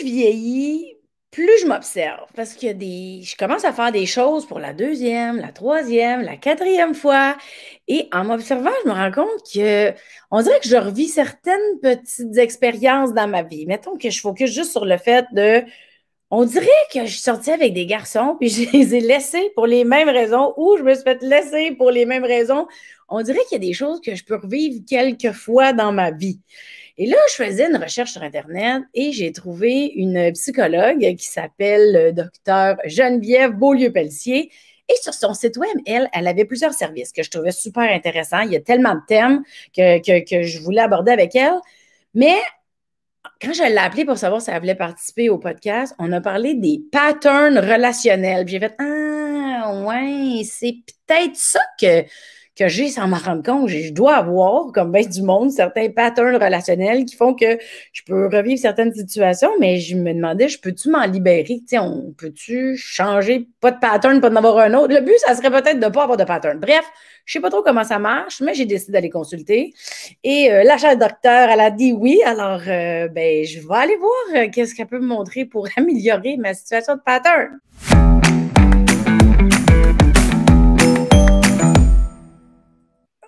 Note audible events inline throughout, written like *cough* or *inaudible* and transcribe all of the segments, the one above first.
je vieillis, plus je m'observe parce que des, je commence à faire des choses pour la deuxième, la troisième, la quatrième fois. Et en m'observant, je me rends compte que on dirait que je revis certaines petites expériences dans ma vie. Mettons que je focus juste sur le fait de on dirait que je suis sortie avec des garçons, puis *laughs* je les ai laissés pour les mêmes raisons, ou je me suis fait laisser pour les mêmes raisons. On dirait qu'il y a des choses que je peux revivre quelques fois dans ma vie. Et là, je faisais une recherche sur Internet et j'ai trouvé une psychologue qui s'appelle le euh, docteur Geneviève Beaulieu-Pelletier. Et sur son site web, elle, elle avait plusieurs services que je trouvais super intéressants. Il y a tellement de thèmes que, je voulais aborder avec elle. Mais quand je l'ai appelée pour savoir si elle voulait participer au podcast, on a parlé des patterns relationnels. Puis j'ai fait Ah, ouais, c'est peut-être ça que que j'ai sans m'en rendre compte. Je dois avoir, comme bien du monde, certains patterns relationnels qui font que je peux revivre certaines situations, mais je me demandais, je peux-tu m'en libérer? sais, on peut-tu changer, pas de pattern, pas d'en avoir un autre? Le but, ça serait peut-être de ne pas avoir de pattern. Bref, je sais pas trop comment ça marche, mais j'ai décidé d'aller consulter. Et euh, la chère docteur, elle a dit oui, alors euh, ben, je vais aller voir euh, qu'est-ce qu'elle peut me montrer pour *laughs* améliorer ma situation de pattern.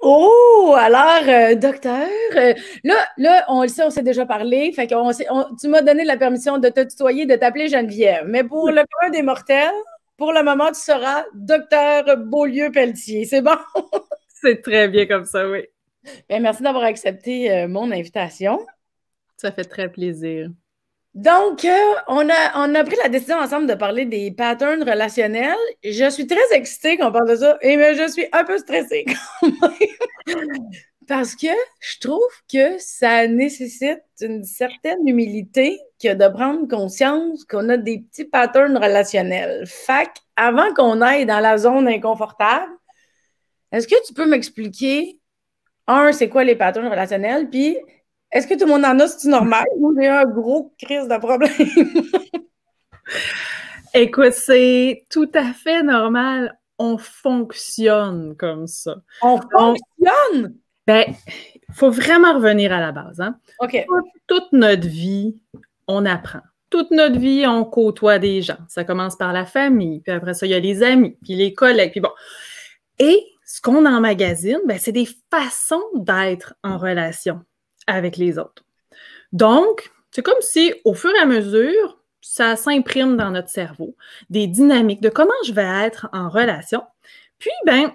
Oh, alors, euh, docteur, euh, là, là, on le sait, on s'est déjà parlé. Fait que tu m'as donné la permission de te tutoyer, de t'appeler Geneviève. Mais pour le commun des mortels, pour le moment, tu seras docteur Beaulieu-Pelletier. C'est bon? *laughs* C'est très bien comme ça, oui. Bien, merci d'avoir accepté euh, mon invitation. Ça fait très plaisir. Donc, euh, on, a, pris la décision ensemble de parler des patterns relationnels. Je suis très excitée qu'on parle de ça, et mais je suis un peu stressée *laughs* quand même. Parce que je trouve que ça nécessite une certaine humilité que de prendre conscience qu'on a des petits patterns relationnels. Fac, avant qu'on aille dans la zone inconfortable, est-ce que tu peux m'expliquer, un, c'est quoi les patterns relationnels, puis est-ce que tout le monde en a, c'est normal? J'ai un gros crise de problème. *laughs* Écoute, c'est tout à fait normal. On fonctionne comme ça. On fonctionne? Ben, il faut vraiment revenir à la base. Hein. OK. Toute, notre vie, on apprend. Toute notre vie, on côtoie des gens. Ça commence par la famille, puis après ça, il y a les amis, puis les collègues, puis bon. Et ce qu'on emmagasine, ben, c'est des façons d'être en relation avec les autres. Donc, c'est comme si, au fur et à mesure, ça s'imprime dans notre cerveau, des dynamiques de comment je vais être en relation. Puis, ben,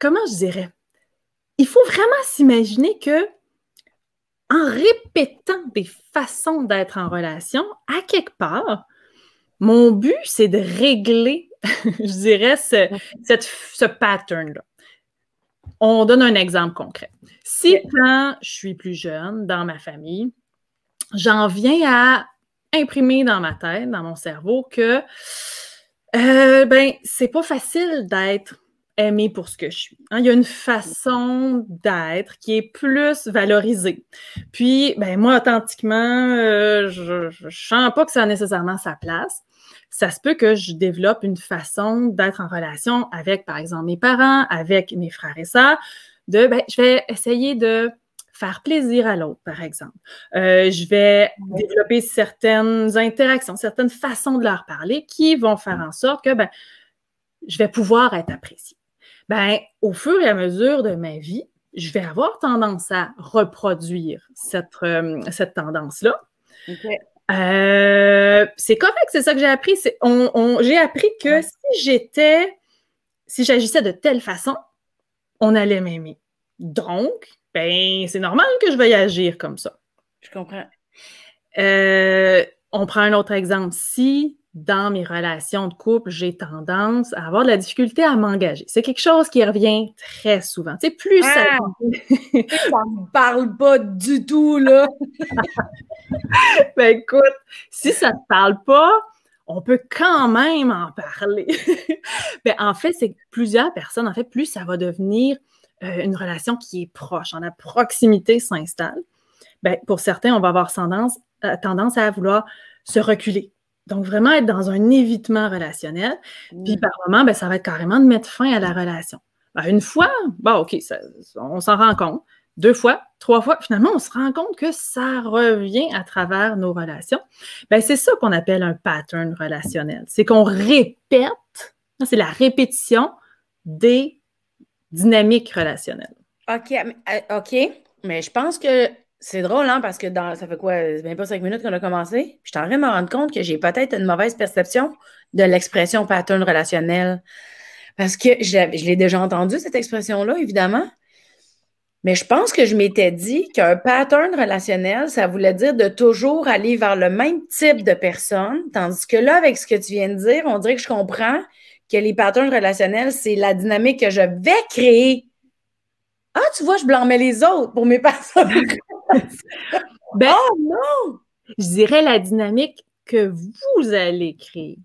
comment je dirais, il faut vraiment s'imaginer que en répétant des façons d'être en relation, à quelque part, mon but, c'est de régler, *laughs* je dirais, ce pattern-là. On donne un exemple concret. Si quand je suis plus jeune dans ma famille, j'en viens à imprimer dans ma tête, dans mon cerveau, que ce euh, ben, c'est pas facile d'être aimé pour ce que je suis. Hein. Il y a une façon d'être qui est plus valorisée. Puis, ben, moi, authentiquement, euh, je ne sens pas que ça a nécessairement sa place ça se peut que je développe une façon d'être en relation avec, par exemple, mes parents, avec mes frères et sœurs, de, ben, je vais essayer de faire plaisir à l'autre, par exemple. Euh, je vais développer certaines interactions, certaines façons de leur parler qui vont faire mm. en sorte que ben, je vais pouvoir être appréciée. Ben, au fur et à mesure de ma vie, je vais avoir tendance à reproduire cette, euh, tendance-là. Euh, c'est correct, c'est ça que j'ai appris. j'ai appris que si j'étais, si j'agissais de telle façon, on allait m'aimer. Donc, ben, c'est normal que je veuille agir comme ça. Je comprends. Euh, on prend un autre exemple. Si dans mes relations de couple, j'ai tendance à avoir de la difficulté à m'engager. C'est quelque chose qui revient très souvent. Tu sais, plus ça... Ah! *laughs* ne parle pas du tout, là! *laughs* ben écoute, si ça te parle pas, on peut quand même en parler. *laughs* ben, en fait, c'est plusieurs personnes, en fait, plus ça va devenir euh, une relation qui est proche, en la proximité s'installe. Ben, pour certains, on va avoir tendance tendance à vouloir se reculer. Donc, vraiment être dans un évitement relationnel. Puis, mm. par moment, ben, ça va être carrément de mettre fin à la relation. Ben, une fois, OK, on s'en rend compte. Deux fois, trois fois, finalement, on se rend compte que ça revient à travers nos relations. Ben, c'est ça qu'on appelle un pattern relationnel. C'est qu'on répète, hein, c'est la répétition des dynamiques relationnelles. OK, euh, OK. Mais je pense que c'est drôle, hein, parce que dans, ça fait quoi, même pas cinq minutes qu'on a commencé. Je suis en train de me rendre compte que j'ai peut-être une mauvaise perception de l'expression pattern relationnel. Parce que je, l'ai déjà entendue, cette expression-là, évidemment. Mais je pense que je m'étais dit qu'un pattern relationnel, ça voulait dire de toujours aller vers le même type de personne. Tandis que là, avec ce que tu viens de dire, on dirait que je comprends que les patterns relationnels, c'est la dynamique que je vais créer. Ah, tu vois, je blâmais les autres pour mes *laughs* patterns ben oh, non! Je dirais la dynamique que vous allez créer.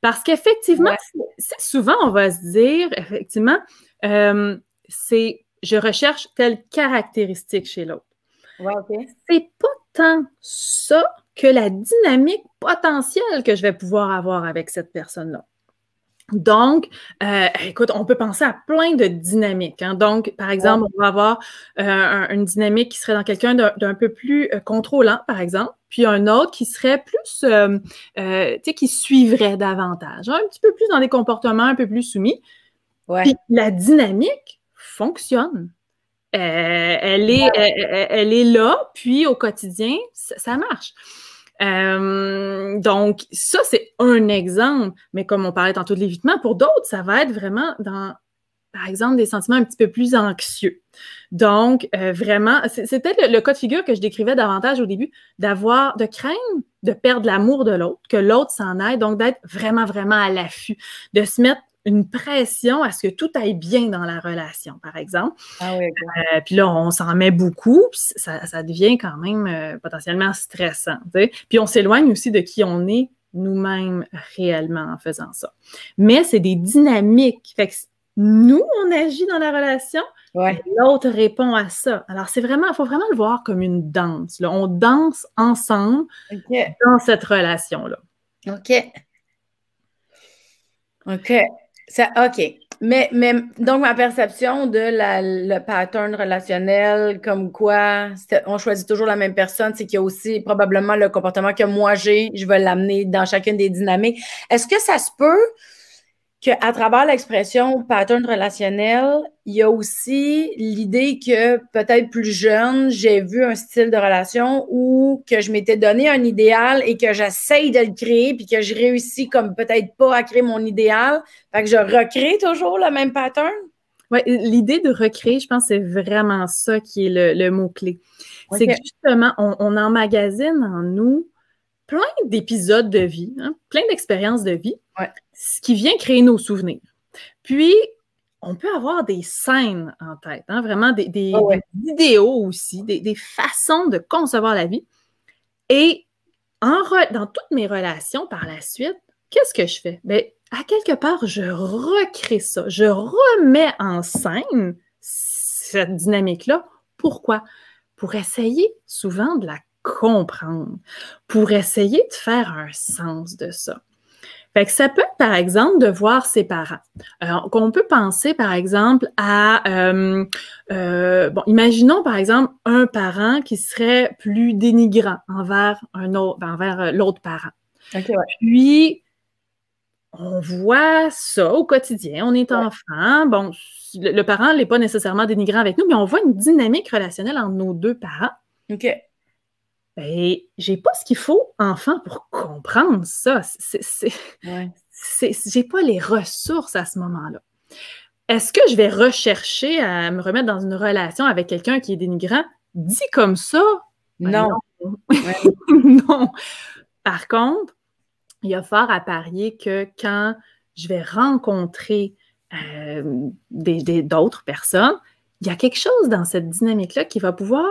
Parce qu'effectivement, souvent, on va se dire, effectivement, euh, c'est je recherche telle caractéristique chez l'autre. C'est pas tant ça que la dynamique potentielle que je vais pouvoir avoir avec cette personne-là. Donc, euh, écoute, on peut penser à plein de dynamiques. Hein. Donc, par exemple, on va avoir euh, une dynamique qui serait dans quelqu'un d'un peu plus euh, contrôlant, par exemple, puis un autre qui serait plus, tu sais, qui suivrait davantage, un petit peu plus dans des comportements un peu plus soumis. Puis la dynamique fonctionne. elle, est, là, puis au quotidien, ça marche. Euh, donc, ça, c'est un exemple, mais comme on parlait tantôt de l'évitement, pour d'autres, ça va être vraiment dans, par exemple, des sentiments un petit peu plus anxieux. Donc, euh, vraiment, c'était le, code cas de figure que je décrivais davantage au début, d'avoir, de crainte de perdre l'amour de l'autre, que l'autre s'en aille, donc d'être vraiment, vraiment à l'affût, de se mettre une pression à ce que tout aille bien dans la relation, par exemple. Ah euh, puis là, on s'en met beaucoup, puis ça, devient quand même euh, potentiellement stressant. Puis on s'éloigne aussi de qui on est nous-mêmes réellement en faisant ça. Mais c'est des dynamiques. Fait que nous, on agit dans la relation, l'autre répond à ça. Alors, c'est vraiment, il faut vraiment le voir comme une danse. Là. On danse ensemble dans cette relation-là. OK. OK. OK. Mais, donc, ma perception de la, le pattern relationnel, comme quoi on choisit toujours la même personne, c'est qu'il y a aussi probablement le comportement que moi j'ai, je vais l'amener dans chacune des dynamiques. Est-ce que ça se peut qu'à travers l'expression pattern relationnel, il y a aussi l'idée que peut-être plus jeune, j'ai vu un style de relation où que je m'étais donné un idéal et que j'essaye de le créer puis que je réussis comme peut-être pas à créer mon idéal. Fait que je recrée toujours le même pattern. Oui, l'idée de recréer, je pense, que c'est vraiment ça qui est le, mot-clé. C'est que justement, on, on emmagasine en nous plein d'épisodes de vie, hein, plein d'expériences de vie, ce qui vient créer nos souvenirs. Puis, on peut avoir des scènes en tête, hein, vraiment ah des, vidéos aussi, des, façons de concevoir la vie. Et en dans toutes mes relations par la suite, qu'est-ce que je fais? Bien, à quelque part, je recrée ça, je remets en scène cette dynamique-là. Pourquoi? Pour essayer souvent de la comprendre, pour essayer de faire un sens de ça. Fait que ça peut par exemple, de voir ses parents. Alors, on peut penser, par exemple, à... Euh, euh, bon, imaginons, par exemple, un parent qui serait plus dénigrant envers, un autre, envers euh, l'autre parent. Puis, on voit ça au quotidien. On est enfant. Bon, le, le parent n'est pas nécessairement dénigrant avec nous, mais on voit une dynamique relationnelle entre nos deux parents. OK. Ben, j'ai pas ce qu'il faut, enfant, pour comprendre ça. j'ai pas les ressources à ce moment-là. Est-ce que je vais rechercher à me remettre dans une relation avec quelqu'un qui est dénigrant? Dit comme ça, ben non. *laughs* non. Par contre, il y a fort à parier que quand je vais rencontrer euh, d'autres personnes, il y a quelque chose dans cette dynamique-là qui va pouvoir,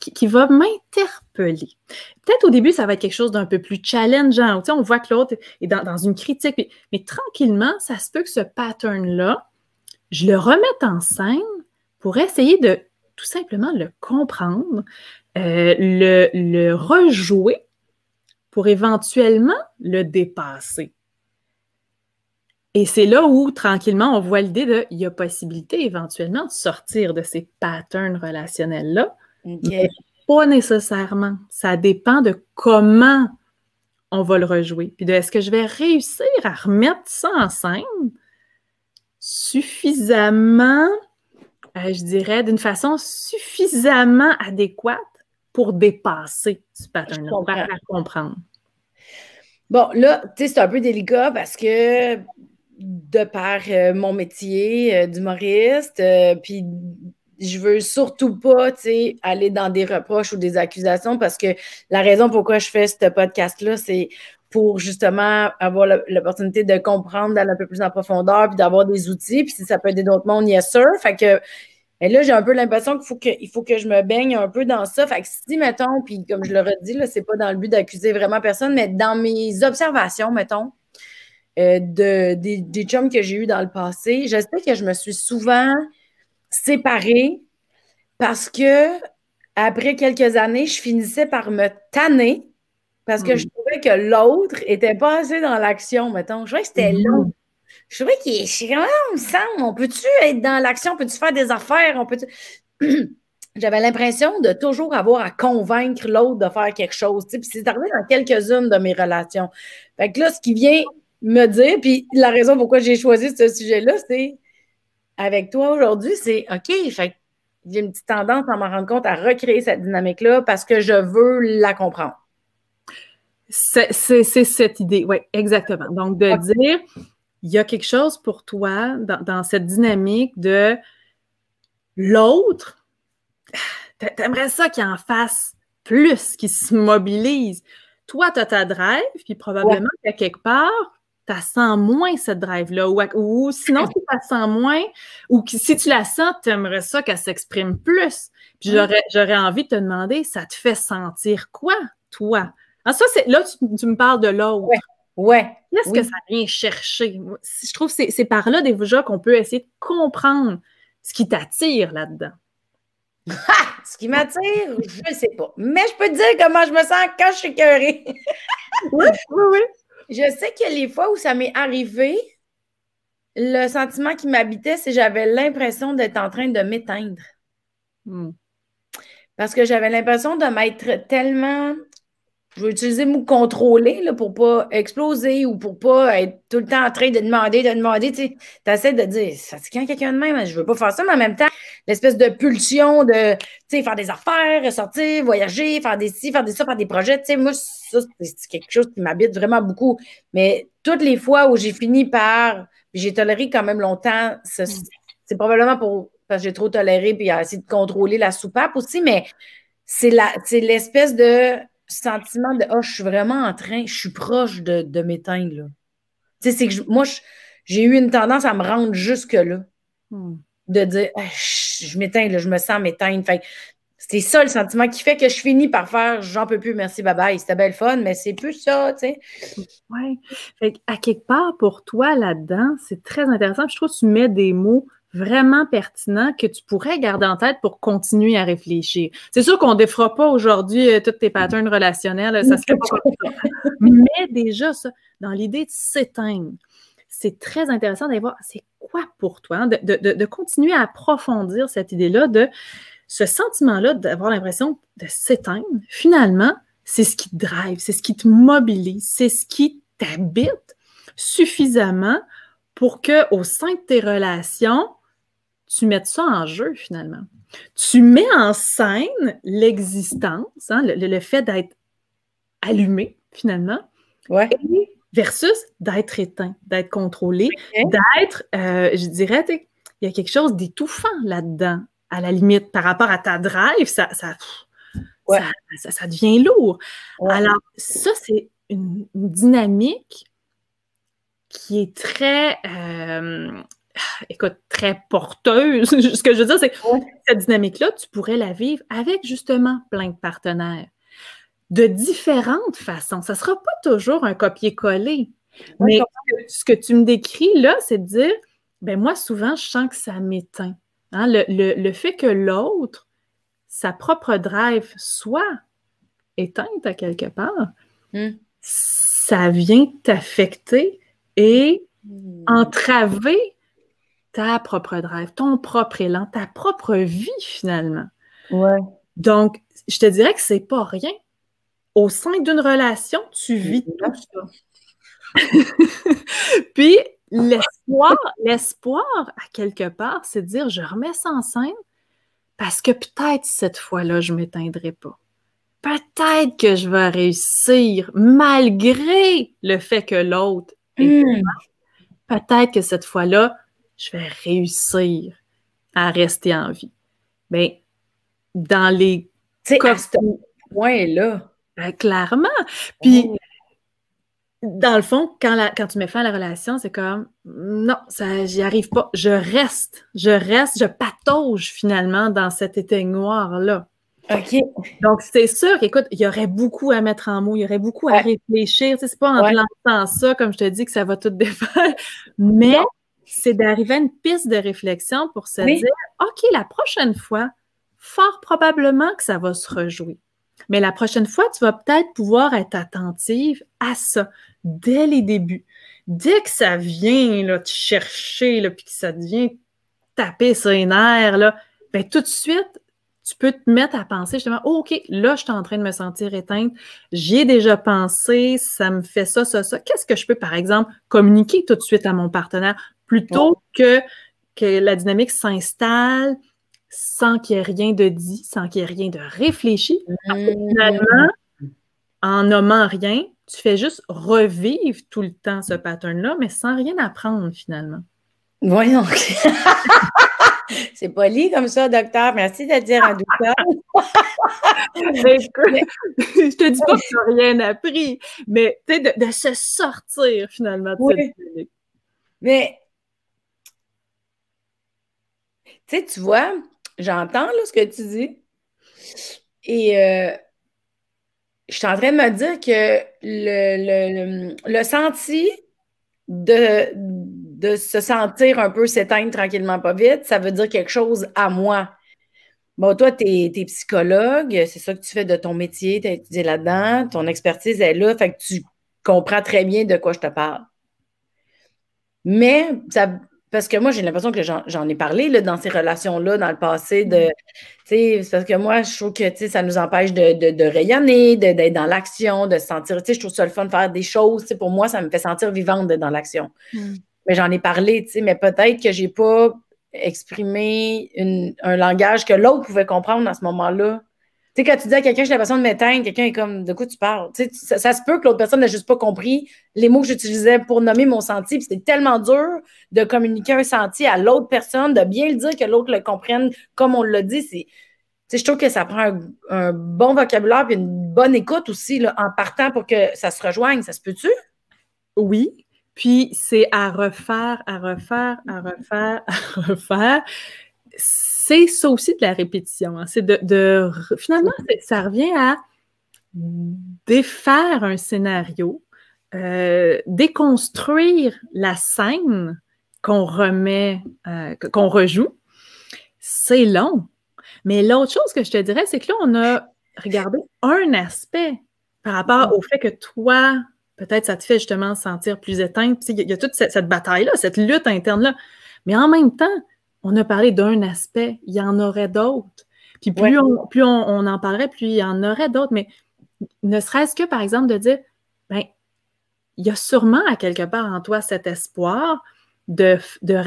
qui, va m'interpeller Peut-être au début, ça va être quelque chose d'un peu plus challengeant. on voit que l'autre est dans, une critique, mais, tranquillement, ça se peut que ce pattern-là, je le remette en scène pour essayer de tout simplement le comprendre, euh, le, rejouer pour éventuellement le dépasser. Et c'est là où, tranquillement, on voit l'idée de il y a possibilité éventuellement de sortir de ces patterns relationnels-là. Pas nécessairement. Ça dépend de comment on va le rejouer. Puis de est-ce que je vais réussir à remettre ça en scène suffisamment, euh, je dirais, d'une façon suffisamment adéquate pour dépasser ce pattern-là, pour la comprendre. Bon, là, tu sais, c'est un peu délicat parce que de par euh, mon métier euh, d'humoriste, puis je veux surtout pas aller dans des reproches ou des accusations parce que la raison pourquoi je fais ce podcast-là, c'est pour justement avoir l'opportunité de comprendre d'aller un peu plus en profondeur puis d'avoir des outils. Puis si ça peut aider d'autres mondes, a sûr. Fait que mais là, j'ai un peu l'impression qu'il faut que, il faut que je me baigne un peu dans ça. Fait que si, mettons, puis comme je l'aurais dit, là, c'est pas dans le but d'accuser vraiment personne, mais dans mes observations, mettons, euh, de, des, chums que j'ai eus dans le passé, j'espère que je me suis souvent séparée parce que après quelques années, je finissais par me tanner parce que je mm. trouvais que l'autre était pas assez dans l'action, mettons. Je trouvais que c'était mm. l'autre. Je trouvais qu'il est vraiment on me on peut-tu être dans l'action, peut tu faire des affaires, on peut *clears throat* J'avais l'impression de toujours avoir à convaincre l'autre de faire quelque chose. Puis c'est arrivé dans quelques-unes de mes relations. Fait que là, ce qui vient me dire, puis la raison pourquoi j'ai choisi ce sujet-là, c'est avec toi aujourd'hui, c'est OK, j'ai une petite tendance à m'en rendre compte à recréer cette dynamique-là parce que je veux la comprendre. C'est cette idée, oui, exactement. Donc, de dire, il y a quelque chose pour toi dans, cette dynamique de l'autre, t'aimerais ça qu'il en fasse plus, qu'il se mobilise. Toi, tu ta drive, puis probablement y quelque part, tu sens moins cette drive-là. Ou, sinon, tu la sens moins, ou si tu la sens, tu aimerais ça qu'elle s'exprime plus. Puis j'aurais envie de te demander, ça te fait sentir quoi, toi? Ah, là, tu, me parles de l'autre. Ouais. ouais. Qu'est-ce que ça vient chercher? Je trouve que c'est, par là des déjà qu'on peut essayer de comprendre ce qui t'attire là-dedans. ce qui m'attire, je ne sais pas. Mais je peux te dire comment je me sens quand je suis cœurée. oui, oui, oui. Je sais que les fois où ça m'est arrivé, le sentiment qui m'habitait, c'est j'avais l'impression d'être en train de m'éteindre. Hmm. Parce que j'avais l'impression de m'être tellement je veux utiliser le mot contrôler là, pour pas exploser ou pour ne pas être tout le temps en train de demander, de demander. Tu essaies de dire, ça c'est quand quelqu'un de même, hein, je ne veux pas faire ça, mais en même temps, l'espèce de pulsion de faire des affaires, ressortir, voyager, faire des ci, faire des ça, faire des projets. Moi, ça, c'est quelque chose qui m'habite vraiment beaucoup. Mais toutes les fois où j'ai fini par, j'ai toléré quand même longtemps, mm. c'est probablement pour, parce que j'ai trop toléré puis j'ai essayé de contrôler la soupape aussi, mais c'est l'espèce de sentiment de oh, je suis vraiment en train, je suis proche de, m'éteindre. Là. Tu sais, c'est que moi, j'ai eu une tendance à me rendre jusque-là. Hmm. De dire oh, je, m'éteins, là, je me sens m'éteindre. Fait c'est ça le sentiment qui fait que je finis par faire j'en peux plus, merci, bye bye. C'était belle fun, mais c'est plus ça, tu sais. Oui. Fait à quelque part, pour toi, là-dedans, c'est très intéressant. Je trouve que tu mets des mots vraiment pertinent que tu pourrais garder en tête pour continuer à réfléchir. C'est sûr qu'on ne pas aujourd'hui toutes euh, tous tes patterns relationnels, ça serait pas *laughs* Mais déjà, ça, dans l'idée de s'éteindre, c'est très intéressant d'aller voir c'est quoi pour toi, hein, de, continuer à approfondir cette idée-là, de ce sentiment-là d'avoir l'impression de s'éteindre. Finalement, c'est ce qui te drive, c'est ce qui te mobilise, c'est ce qui t'habite suffisamment pour que au sein de tes relations, tu mets ça en jeu finalement. Tu mets en scène l'existence, hein, le, fait d'être allumé finalement, versus d'être éteint, d'être contrôlé, d'être, euh, je dirais, il y a quelque chose d'étouffant là-dedans, à la limite, par rapport à ta drive, ça, ça, devient lourd. Alors, ça, c'est une, dynamique qui est très euh, *sighs* écoute, très porteuse. *laughs* Ce que je veux dire, c'est que cette dynamique-là, tu pourrais la vivre avec justement plein de partenaires de différentes façons. Ça ne sera pas toujours un copier-coller. Mais ce que tu me décris là, c'est de dire, ben moi, souvent, je sens que ça m'éteint. Hein. Le, fait que l'autre, sa propre drive soit éteinte à quelque part, hum. ça vient t'affecter et mmh. entraver ta propre drive, ton propre élan, ta propre vie finalement. Donc, je te dirais que c'est pas rien. Au sein d'une relation, tu vis tout ça. *laughs* Puis l'espoir, l'espoir, à quelque part, c'est de dire je remets ça en scène parce que peut-être cette fois-là, je m'éteindrai pas. Peut-être que je vais réussir malgré le fait que l'autre hmm. Peut-être que cette fois-là, je vais réussir à rester en vie. Bien, dans les. Tu ce point-là. Ben, clairement. Puis, dans le fond, quand, quand tu mets fin à la relation, c'est comme non, ça, j'y arrive pas. Je reste, je reste, je patauge finalement dans cet noir là OK. Donc, c'est sûr qu'écoute, il y aurait beaucoup à mettre en mots, il y aurait beaucoup à réfléchir. c'est pas en lançant ça, comme je te dis, que ça va tout défaire. Mais c'est d'arriver à une piste de réflexion pour se dire, OK, la prochaine fois, fort probablement que ça va se rejouer. Mais la prochaine fois, tu vas peut-être pouvoir être attentive à ça dès les débuts. Dès que ça vient là, te chercher, là, puis que ça devient taper sur les nerfs, là, ben, tout de suite, tu peux te mettre à penser justement, OK, là, je suis en train de me sentir éteinte, j'y ai déjà pensé, ça me fait ça, ça, ça. Qu'est-ce que je peux, par exemple, communiquer tout de suite à mon partenaire? plutôt que que la dynamique s'installe sans qu'il n'y ait rien de dit, sans qu'il n'y ait rien de réfléchi. Mm-hmm. finalement, en nommant rien, tu fais juste revivre tout le temps ce pattern-là, mais sans rien apprendre finalement. Voyons. *laughs* C'est poli comme ça, docteur. Merci de dire à docteur. *laughs* je te dis pas que tu n'as rien appris, mais de, de se sortir finalement de cette dynamique. Mais tu sais, tu vois, j'entends ce que tu dis. Et euh, je suis en train de me dire que le, senti de, se sentir un peu s'éteindre tranquillement pas vite, ça veut dire quelque chose à moi. Bon, toi, tu es, psychologue, c'est ça que tu fais de ton métier, tu as étudié là-dedans, ton expertise est là, fait que tu comprends très bien de quoi je te parle. Mais ça, parce que moi, j'ai l'impression que j'en ai parlé là, dans ces relations-là, dans le passé. De, mm. c'est parce que moi, je trouve que ça nous empêche de, de, de rayonner, d'être dans l'action, de se sentir. Je trouve ça le fun de faire des choses. Pour moi, ça me fait sentir vivante d'être dans l'action. Mm. Mais j'en ai parlé, mais peut-être que j'ai pas exprimé une, un langage que l'autre pouvait comprendre à ce moment-là sais, quand tu dis à quelqu'un, j'ai l'impression de m'éteindre, quelqu'un est comme, de quoi tu parles? ça, se peut que l'autre personne n'a juste pas compris les mots que j'utilisais pour nommer mon senti. C'était tellement dur de communiquer un senti à l'autre personne, de bien le dire, que l'autre le comprenne comme on l'a dit. C'est, je trouve que ça prend un, bon vocabulaire et une bonne écoute aussi en partant pour que ça se rejoigne. Ça se peut-tu? Oui. Puis c'est à refaire, à refaire, à refaire, à refaire c'est ça aussi de la répétition. Hein. C'est de, Finalement, ça revient à défaire un scénario, euh, déconstruire la scène qu'on remet, euh, qu'on rejoue. C'est long. Mais l'autre chose que je te dirais, c'est que là, on a regardé un aspect par rapport au fait que toi, peut-être ça te fait justement sentir plus éteinte. Il y, a toute cette bataille-là, cette lutte interne-là. Mais en même temps, on a parlé d'un aspect, il y en aurait d'autres. Puis plus, on, en parlerait, plus il y en aurait d'autres. Mais ne serait-ce que, par exemple, de dire, ben, il y a sûrement à quelque part en toi cet espoir de,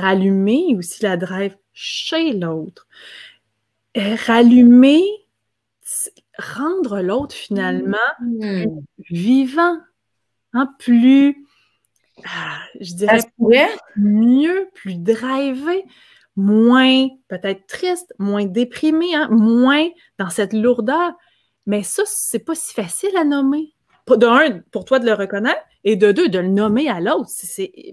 rallumer aussi la drive chez l'autre. Euh, rallumer, rendre l'autre finalement mmh. vivant, hein, plus, ah, je dirais, mieux, plus drivé moins peut-être triste, moins déprimé, hein, moins dans cette lourdeur. Mais ça, c'est pas si facile à nommer. De un, pour toi de le reconnaître, et de deux, de le nommer à l'autre,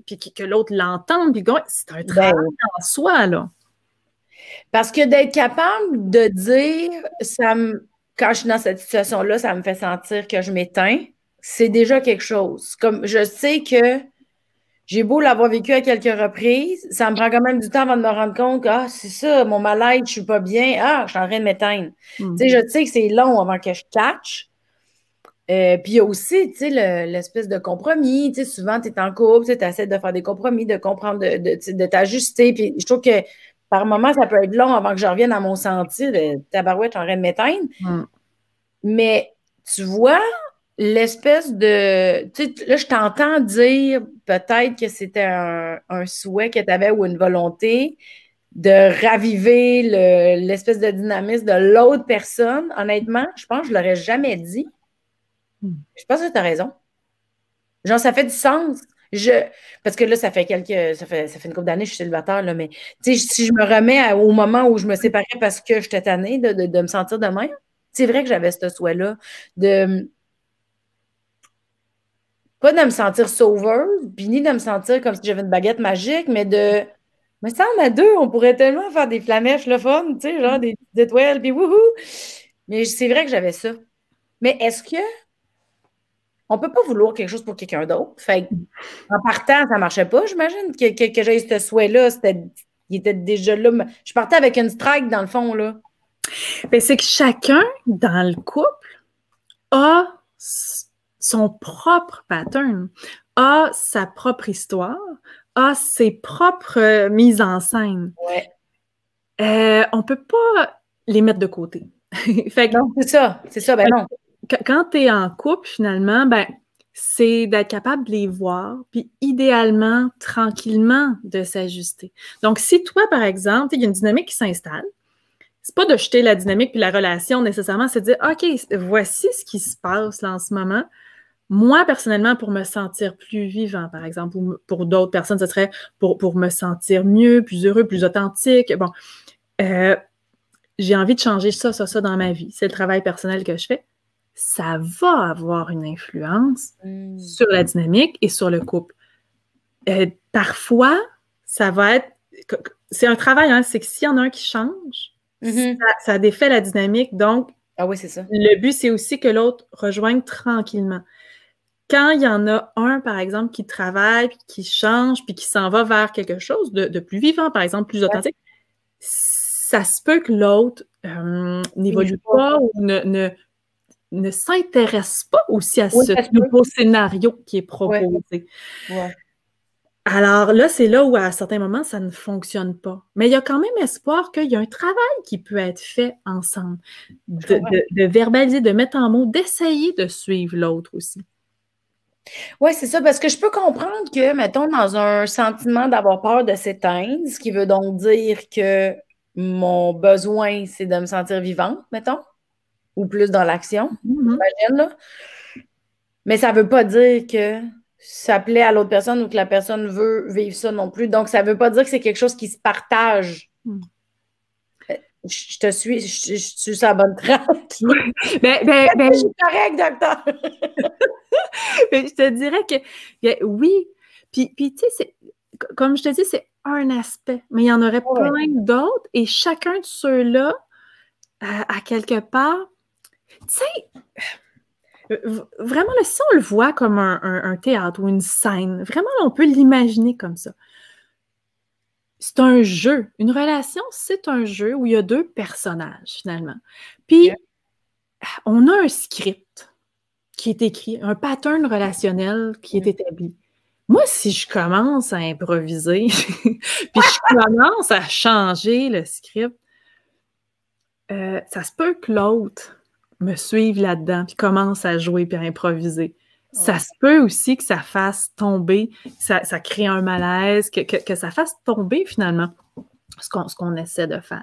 puis que l'autre l'entende, puis c'est un travail ben en soi, là. Parce que d'être capable de dire, ça me, quand je suis dans cette situation-là, ça me fait sentir que je m'éteins, c'est déjà quelque chose. Comme je sais que j'ai beau l'avoir vécu à quelques reprises, ça me prend quand même du temps avant de me rendre compte que ah, c'est ça, mon malaise, je suis pas bien, ah, je suis en train de m'éteindre. Tu sais, je mhm. sais que c'est long avant que je catch. Euh, puis il y a aussi, tu sais, l'espèce de compromis. Tu sais, souvent, tu es en couple, tu essaies de faire des compromis, de comprendre, de, t'ajuster. Puis je trouve que par moments, ça peut être long avant que je revienne à mon sentier de tabarouette, en train de m'éteindre. Mhm. Mais tu vois, l'espèce de. Tu sais, là, je t'entends dire peut-être que c'était un, souhait que tu avais ou une volonté de raviver l'espèce de dynamisme de l'autre personne. Honnêtement, je pense que je ne l'aurais jamais dit. Hmm. Je pense que tu as raison. Genre, ça fait du sens. Je, parce que là, ça fait quelques. Ça fait, ça fait une couple d'années que je suis célibataire, là, mais si je me remets au moment où je me séparais parce que j'étais tannée de, de me sentir de même, c'est vrai que j'avais ce souhait-là de pas de me sentir sauveur, puis ni de me sentir comme si j'avais une baguette magique, mais de. Mais ça, on a deux, on pourrait tellement faire des flamèches le fun, tu sais, genre des étoiles, puis wouhou! Mais c'est vrai que j'avais ça. Mais est-ce que. On peut pas vouloir quelque chose pour quelqu'un d'autre. Fait en partant, ça marchait pas, j'imagine, que, que, que j'ai ce souhait-là. C'était, il était déjà là. Je partais avec une strike, dans le fond, là. Mais ben, c'est que chacun, dans le couple, a son propre pattern, a sa propre histoire, a ses propres euh, mises en scène. Euh, on ne peut pas les mettre de côté. *laughs* non, c'est ça, c'est ça, ben non. Quand tu es en couple, finalement, ben, c'est d'être capable de les voir, puis idéalement, tranquillement, de s'ajuster. Donc, si toi, par exemple, il y a une dynamique qui s'installe, c'est pas de jeter la dynamique puis la relation nécessairement, c'est de dire, OK, voici ce qui se passe en ce moment. Moi, personnellement, pour me sentir plus vivant, par exemple, ou pour d'autres personnes, ce serait pour, me sentir mieux, plus heureux, plus authentique. Bon, euh, j'ai envie de changer ça, ça, ça dans ma vie. C'est le travail personnel que je fais. Ça va avoir une influence mm. sur la dynamique et sur le couple. Euh, parfois, ça va être. C'est un travail, hein, c'est que s'il y en a un qui change, mm-hmm. ça, défait la dynamique. Donc, ah ça. le but, c'est aussi que l'autre rejoigne tranquillement quand il y en a un, par exemple, qui travaille, puis qui change, puis qui s'en va vers quelque chose de, plus vivant, par exemple, plus authentique, ça se peut que l'autre euh, n'évolue pas ou ne, ne, s'intéresse pas aussi à ce nouveau scénario qui est proposé. Alors là, c'est là où à certains moments, ça ne fonctionne pas. Mais il y a quand même espoir qu'il y a un travail qui peut être fait ensemble, de verbaliser, de mettre en mots, d'essayer de suivre l'autre aussi. Oui, c'est ça, parce que je peux comprendre que, mettons, dans un sentiment d'avoir peur de s'éteindre, ce qui veut donc dire que mon besoin, c'est de me sentir vivante, mettons, ou plus dans l'action, mm-hmm. Mais ça ne veut pas dire que ça plaît à l'autre personne ou que la personne veut vivre ça non plus. Donc, ça ne veut pas dire que c'est quelque chose qui se partage. Mm je te suis, je, suis sur bonne trappe *laughs* ben, ben, ben, je suis correct, docteur. *laughs* je te dirais que oui. Puis, puis tu sais, comme je te dis, c'est un aspect, mais il y en aurait plein d'autres et chacun de ceux-là, à, quelque part, tu sais, vraiment, là, si on le voit comme un, théâtre ou une scène, vraiment, on peut l'imaginer comme ça c'est un jeu. Une relation, c'est un jeu où il y a deux personnages, finalement. Puis, on a un script qui est écrit, un pattern relationnel qui est établi. Moi, si je commence à improviser, *laughs* puis je commence à changer le script, euh, ça se peut que l'autre me suive là-dedans, puis commence à jouer, puis à improviser ça se peut aussi que ça fasse tomber, ça, crée un malaise, que, ça fasse tomber finalement ce qu'on essaie de faire.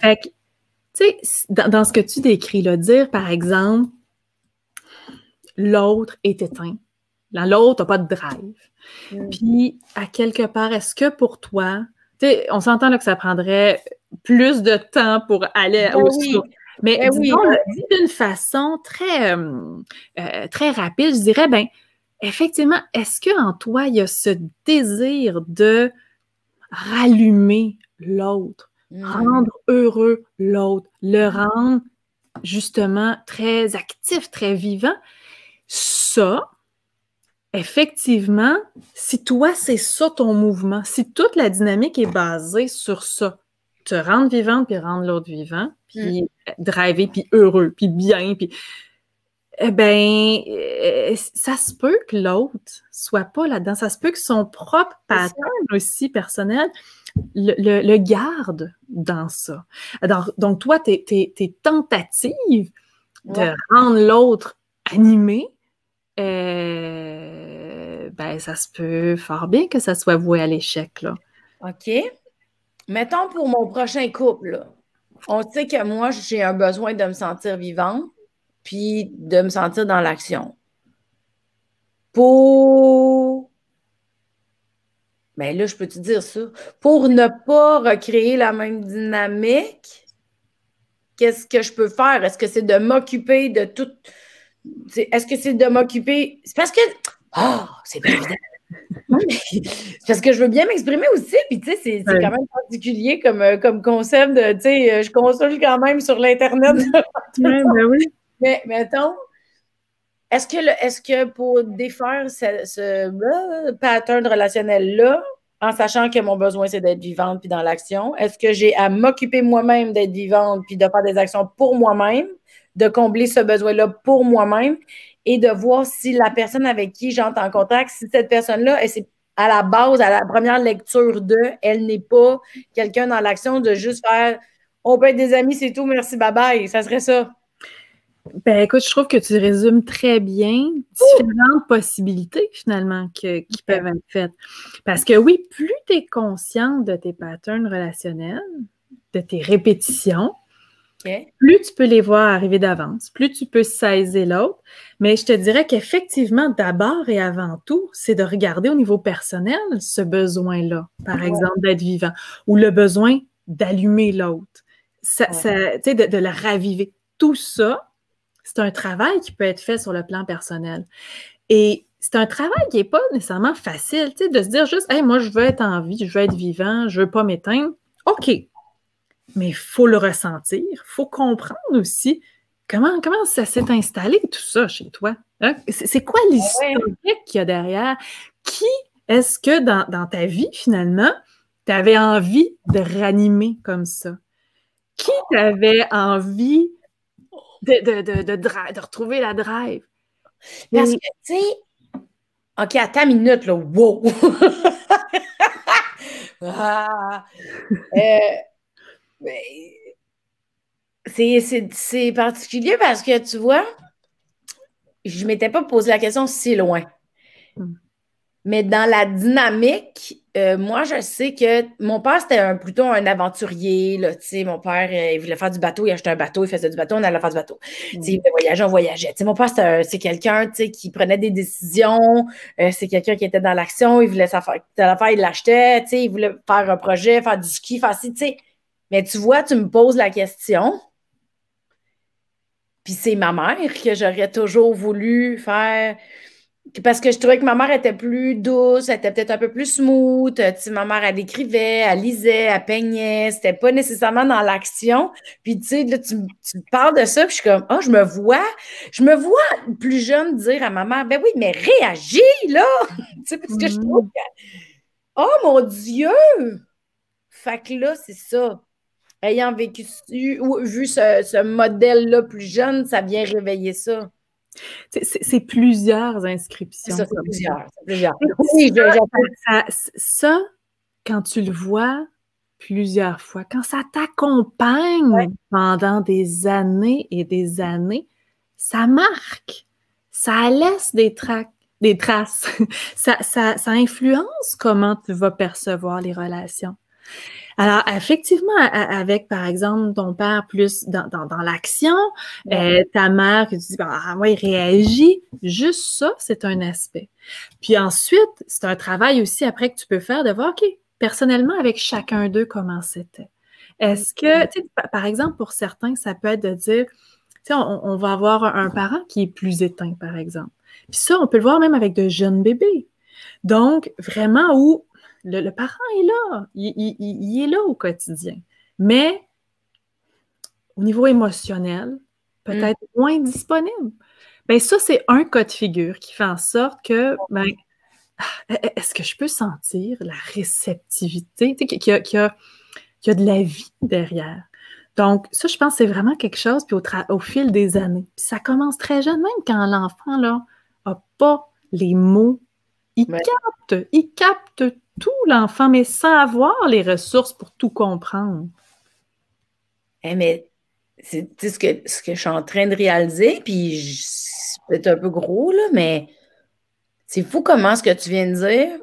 Fait que, tu sais, dans, ce que tu décris, là, dire par exemple, l'autre est éteint, l'autre n'a pas de drive. Mm. Puis, à quelque part, est-ce que pour toi, tu sais, on s'entend que ça prendrait plus de temps pour aller ben au mais on ben oui, hein. dit d'une façon euh, euh, très, rapide, je dirais, ben, effectivement, est-ce qu'en toi, il y a ce désir de rallumer l'autre, mmh. rendre heureux l'autre, le mmh. rendre justement très actif, très vivant? Ça, effectivement, si toi, c'est ça ton mouvement, si toute la dynamique est basée sur ça, te rendre vivant puis rendre l'autre vivant, puis mm. driver, puis heureux, puis bien, puis... Eh ben, euh, ça se peut que l'autre soit pas là-dedans. Ça se peut que son propre pattern aussi personnel le, garde dans ça. Alors, donc, toi, tes, tentatives de rendre l'autre animé, euh, ben, ça se peut fort bien que ça soit voué à l'échec, là. OK. Mettons pour mon prochain couple, on sait que moi, j'ai un besoin de me sentir vivant, puis de me sentir dans l'action. Pour. Mais ben là, je peux te dire ça. Pour ne pas recréer la même dynamique, qu'est-ce que je peux faire? Est-ce que c'est de m'occuper de tout. Est-ce que c'est de m'occuper. C'est parce que. Oh, c'est évident. *laughs* parce que je veux bien m'exprimer aussi, puis tu sais, c'est quand même particulier comme, euh, comme concept de, tu sais, euh, je consulte quand même sur l'Internet. *laughs* Ben oui. Mais mettons, est-ce que, pour défaire ce, euh, pattern relationnel-là, en sachant que mon besoin, c'est d'être vivante puis dans l'action, est-ce que j'ai à m'occuper moi-même d'être vivante puis de faire des actions pour moi-même, de combler ce besoin-là pour moi-même et de voir si la personne avec qui j'entre en contact, si cette personne-là, à la base, à la première lecture de, elle n'est pas quelqu'un dans l'action de juste faire on peut être des amis, c'est tout, merci, bye bye. Ça serait ça. Ben écoute, je trouve que tu résumes très bien différentes possibilités finalement qui peuvent être faites. Parce que oui, plus tu es consciente de tes patterns relationnels, de tes répétitions, plus tu peux les voir arriver d'avance, plus tu peux saisir l'autre. Mais je te dirais qu'effectivement, d'abord et avant tout, c'est de regarder au niveau personnel ce besoin-là, par exemple d'être vivant, ou le besoin d'allumer l'autre, de, le raviver. Tout ça, c'est un travail qui peut être fait sur le plan personnel. Et c'est un travail qui n'est pas nécessairement facile, de se dire juste, hey, moi, je veux être en vie, je veux être vivant, je ne veux pas m'éteindre. OK, mais il faut le ressentir, il faut comprendre aussi comment, comment ça s'est installé tout ça chez toi. Hein? C'est quoi l'histoire qu'il y a derrière? Qui est-ce que dans, ta vie, finalement, tu avais envie de ranimer comme ça? Qui t'avait envie de, de, retrouver la drive? Parce que, tu sais, OK, à ta minute, là, wow! *laughs* Ah! Euh, ben, c'est particulier parce que tu vois, je ne m'étais pas posé la question si loin. Hmm. Mais dans la dynamique, euh, moi, je sais que mon père, c'était plutôt un aventurier. Là, mon père, euh, il voulait faire du bateau, il achetait un bateau, il faisait du bateau, on allait faire du bateau. Mm. Il voyageait, on voyageait. mon père, c'est quelqu'un qui prenait des décisions, euh, c'est quelqu'un qui était dans l'action, il voulait sa faire, il l'achetait, il voulait faire un projet, faire du ski, faire ci, mais tu vois, tu me poses la question, puis c'est ma mère que j'aurais toujours voulu faire. Parce que je trouvais que ma mère était plus douce, elle était peut-être un peu plus smooth. Tu sais, ma mère, elle écrivait, elle lisait, elle peignait. C'était pas nécessairement dans l'action. Puis, tu sais, là, tu, parles de ça, puis je suis comme, ah, je me vois, je me vois plus jeune dire à ma mère, ben oui, mais réagis, là! *laughs* tu sais, parce que je mm-hmm. trouve que, oh mon Dieu! Fait que là, c'est ça ayant vécu ou vu ce, modèle-là plus jeune, ça vient réveiller ça. C'est plusieurs inscriptions. Ça, c'est plusieurs. ça, quand tu le vois plusieurs fois, quand ça t'accompagne pendant des années et des années, ça marque, ça laisse des des traces. *laughs* ça influence comment tu vas percevoir les relations. Alors, effectivement, avec, par exemple, ton père plus dans, dans, dans l'action, euh, ta mère qui tu bah, ah, moi, il réagit, juste ça, c'est un aspect. Puis ensuite, c'est un travail aussi après que tu peux faire de voir, OK, personnellement, avec chacun d'eux, comment c'était. Est-ce que, tu par exemple, pour certains, ça peut être de dire, tu sais, on, on va avoir un parent qui est plus éteint, par exemple. Puis ça, on peut le voir même avec de jeunes bébés. Donc, vraiment, où le, parent est là, il, est là au quotidien. Mais au niveau émotionnel, peut-être mm. moins disponible. Bien, ça, c'est un cas de figure qui fait en sorte que, ben, ah, e, e, est-ce que je peux sentir la réceptivité, tu sais, qu'il y, a de la vie derrière? Donc, ça, je pense c'est vraiment quelque chose, puis au, fil des années. ça commence très jeune, même quand l'enfant, là, n'a pas les mots. Il capte, il capte tout, l'enfant, mais sans avoir les ressources pour tout comprendre. Eh mais c'est ce que, ce que je suis en train de réaliser, puis c'est un peu gros, là, mais c'est fou comment ce que tu viens de dire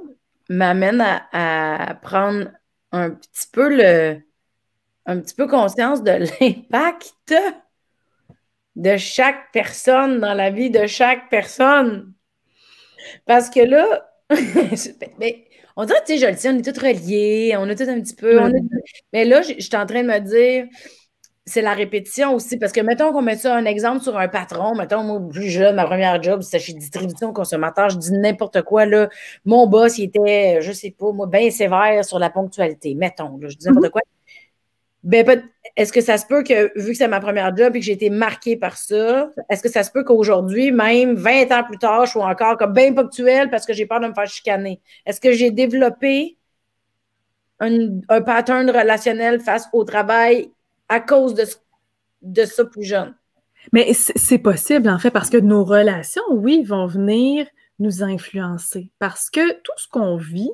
m'amène à, à, prendre un petit peu le un petit peu conscience de *laughs* l'impact de chaque personne dans la vie de chaque personne. Parce que là, mais *laughs* on dirait, tu sais, je le on est tous reliés, on est tous un petit peu. Mais là, je suis en train de me dire, c'est la répétition aussi. Parce que, mettons qu'on met ça un exemple sur un patron. Mettons, moi, plus jeune, ma première job, c'était chez Distribution Consommateur. Je dis n'importe quoi, là. Mon boss, il était, je sais pas, moi, bien sévère sur la ponctualité. Mettons, je dis n'importe mhm. quoi. Ben, est-ce que ça se peut que, vu que c'est ma première job et que j'ai été marquée par ça, est-ce que ça se peut qu'aujourd'hui, même 20 ans plus tard, je sois encore comme bien ponctuelle parce que j'ai peur de me faire chicaner? Est-ce que j'ai développé un, un, pattern relationnel face au travail à cause de, de ça plus jeune? Mais c'est possible, en fait, parce que nos relations, oui, vont venir nous influencer. Parce que tout ce qu'on vit,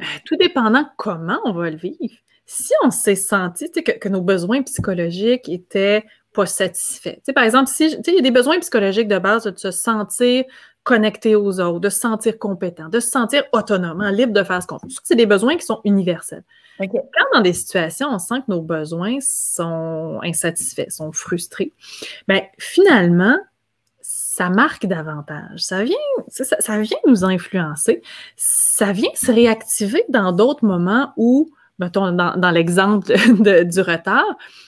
euh, tout dépendant comment on va le vivre, si on s'est senti que, nos besoins psychologiques étaient pas satisfaits. sais par exemple, si il y a des besoins psychologiques de base de se sentir connecté aux autres, de se sentir compétent, de se sentir autonome, libre de faire ce qu'on veut. C'est des besoins qui sont universels. Quand dans des situations, on sent que nos besoins sont insatisfaits, sont frustrés, ben finalement, ça marque davantage. Ça vient, ça, ça vient nous influencer. Ça vient se réactiver dans d'autres moments où mettons dans, l'exemple *laughs* du retard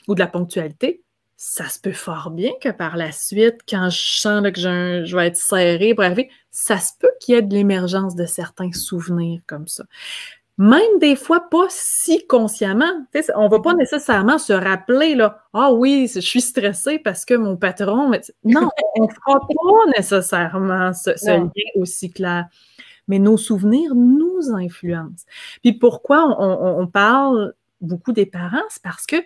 ou de la ponctualité, ça se peut fort bien que par la suite, quand je sens que je vais être serré, bref, ça se peut qu'il y ait de l'émergence de certains souvenirs comme ça. Même des fois, pas si consciemment. on ne va pas mm-hmm. nécessairement se rappeler, là, ah oui, je suis stressée parce que mon patron. Non, on ne fera pas nécessairement ce lien aussi clair mais nos souvenirs nous influencent. Puis pourquoi on, parle beaucoup des parents, c'est parce que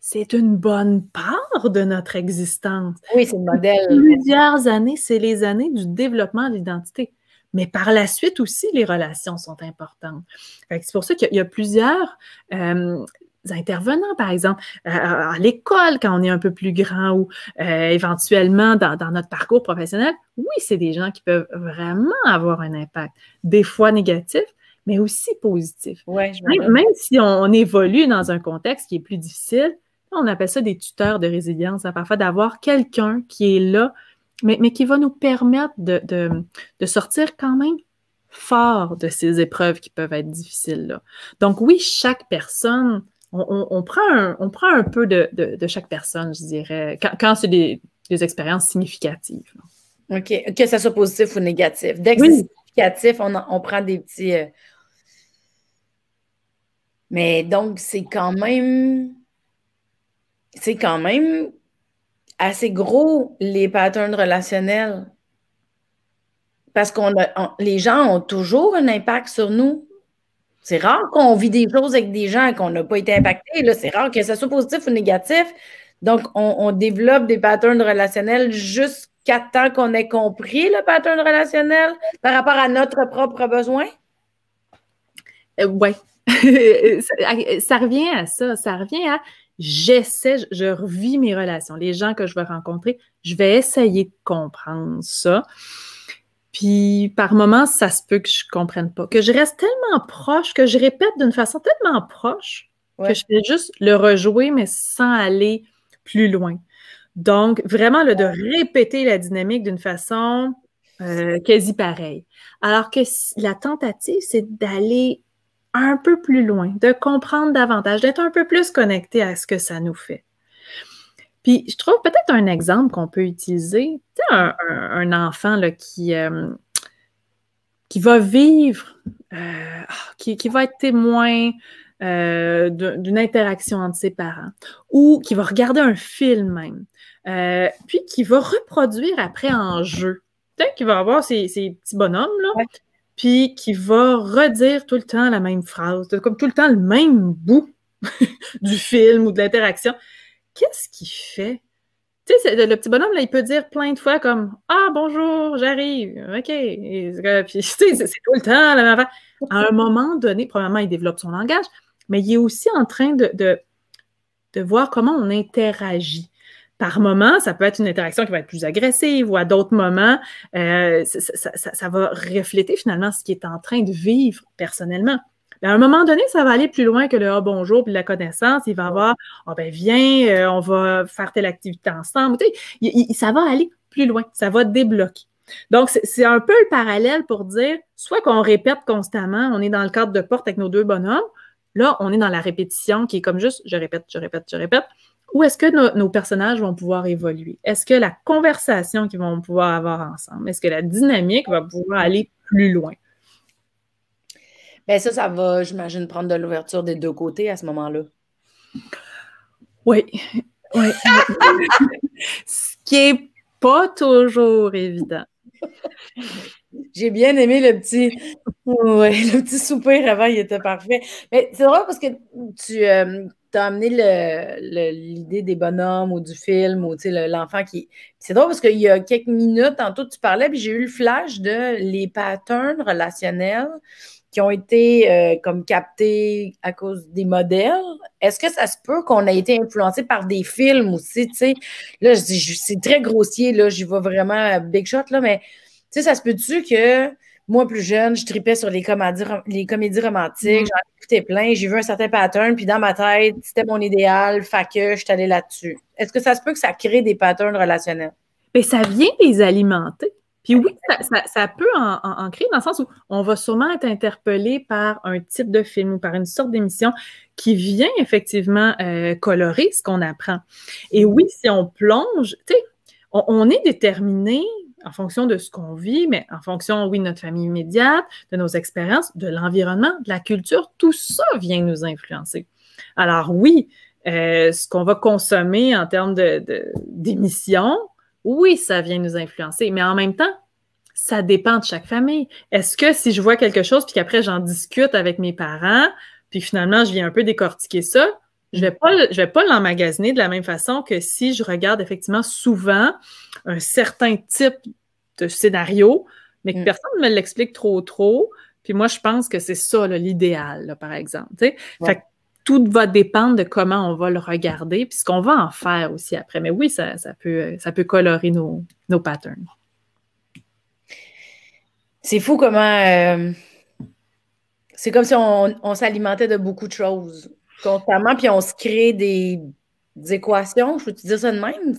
c'est une bonne part de notre existence. Oui, c'est le modèle. Plusieurs années, c'est les années du développement de l'identité. Mais par la suite aussi, les relations sont importantes. C'est pour ça qu'il y, a plusieurs euh, intervenants, par exemple, euh, euh, à l'école quand on est un peu plus grand ou euh, éventuellement dans, notre parcours professionnel, oui, c'est des gens qui peuvent vraiment avoir un impact, des fois négatif, mais aussi positif. Ouais, même, si on, évolue dans un contexte qui est plus difficile, on appelle ça des tuteurs de résilience, hein, parfois d'avoir quelqu'un qui est là, mais, qui va nous permettre de, de sortir quand même fort de ces épreuves qui peuvent être difficiles. Là. Donc oui, chaque personne on, prend, un, on prend un peu de, chaque personne, je dirais, quand, c'est des, expériences significatives. OK. Que ça soit positif ou négatif. Dès que c'est significatif, on, prend des petits. Euh, Mais donc, c'est quand même. C'est quand même assez gros, les patterns relationnels. Parce qu'on les gens ont toujours un impact sur nous. C'est rare qu'on vit des choses avec des gens qu'on n'a pas été impacté C'est rare que ce soit positif ou négatif. Donc, on, développe des patterns relationnels jusqu'à temps qu'on ait compris le pattern relationnel par rapport à notre propre besoin? Euh, oui. *laughs* Euh, ça, revient à ça. Ça revient à j'essaie, je, je revis mes relations. Les gens que je vais rencontrer, je vais essayer de comprendre ça. Puis par moments, ça se peut que je comprenne pas, que je reste tellement proche, que je répète d'une façon tellement proche que je fais juste le rejouer, mais sans aller plus loin. Donc, vraiment, là, de répéter la dynamique d'une façon euh, quasi pareille. Alors que la tentative, c'est d'aller un peu plus loin, de comprendre davantage, d'être un peu plus connecté à ce que ça nous fait. Puis je trouve peut-être un exemple qu'on peut utiliser. Tu sais, un, enfant euh, qui, va vivre, euh, ah, qui, va être témoin euh, d'une interaction entre ses parents ou qui va regarder un film même, puis qui va reproduire après en jeu. Tu sais, qui va avoir ses, petits bonhommes, là. Puis qui va redire tout le temps la même phrase, comme tout le temps le même bout *laughs* du film ou de l'interaction qu'est-ce qu'il fait? Tu sais, le petit bonhomme, là, il peut dire plein de fois comme Ah, bonjour, j'arrive, OK. Euh, *laughs* puis, tu sais, c'est tout le temps À un moment donné, probablement, il développe son langage, mais il est aussi en train de, de, voir comment on interagit par moment, ça peut être une interaction qui va être plus agressive ou à d'autres moments, euh, ça, ça, va refléter finalement ce qu'il est en train de vivre personnellement à un moment donné, ça va aller plus loin que le ah, bonjour puis la connaissance. Il va avoir ah, ben viens, euh, on va faire telle activité ensemble. ça va aller plus loin, ça va débloquer. Donc, c'est un peu le parallèle pour dire soit qu'on répète constamment, on est dans le cadre de porte avec nos deux bonhommes, là, on est dans la répétition qui est comme juste je répète, je répète, je répète. Ou est-ce que nos personnages vont pouvoir évoluer? Est-ce que la conversation qu'ils vont pouvoir avoir ensemble, est-ce que la dynamique va pouvoir aller plus loin? Ben, ça, ça va, j'imagine, prendre de l'ouverture des deux côtés à ce moment-là. Oui. oui. ce qui n'est pas toujours évident. J'ai bien aimé le petit, ouais, le petit soupir avant, il était parfait. Mais c'est drôle parce que tu euh, as amené l'idée des bonhommes ou du film ou l'enfant qui. C'est drôle parce qu'il y a quelques minutes, tantôt, tu parlais, puis j'ai eu le flash de les patterns relationnels qui ont été euh, comme captés à cause des modèles. Est-ce que ça se peut qu'on ait été influencé par des films aussi, tu sais? Là, c'est très grossier, là, j'y vais vraiment big shot, là, mais ça se peut-tu que moi, plus jeune, je tripais sur les comédies, les comédies romantiques, mm. j'en écoutais plein, j'ai vu un certain pattern, puis dans ma tête, c'était mon idéal, fait que je suis allée là-dessus. Est-ce que ça se peut que ça crée des patterns relationnels? Mais ça vient les alimenter. Puis oui, ça, peut en, créer dans le sens où on va sûrement être interpellé par un type de film ou par une sorte d'émission qui vient effectivement euh, colorer ce qu'on apprend. Et oui, si on plonge, tu sais, on, est déterminé en fonction de ce qu'on vit, mais en fonction, oui, de notre famille immédiate, de nos expériences, de l'environnement, de la culture, tout ça vient nous influencer. Alors oui, euh, ce qu'on va consommer en termes d'émissions, de, oui, ça vient nous influencer, mais en même temps, ça dépend de chaque famille. Est-ce que si je vois quelque chose, puis qu'après j'en discute avec mes parents, puis finalement je viens un peu décortiquer ça, je vais pas, je vais pas l'emmagasiner de la même façon que si je regarde effectivement souvent un certain type de scénario, mais que mm. personne ne me l'explique trop trop. Puis moi, je pense que c'est ça l'idéal, par exemple tout va dépendre de comment on va le regarder, puis ce qu'on va en faire aussi après. Mais oui, ça, peut, ça peut colorer nos, nos patterns. C'est fou comment. Euh, c'est comme si on, s'alimentait de beaucoup de choses constamment, puis on se crée des, équations. Je peux te dire ça de même?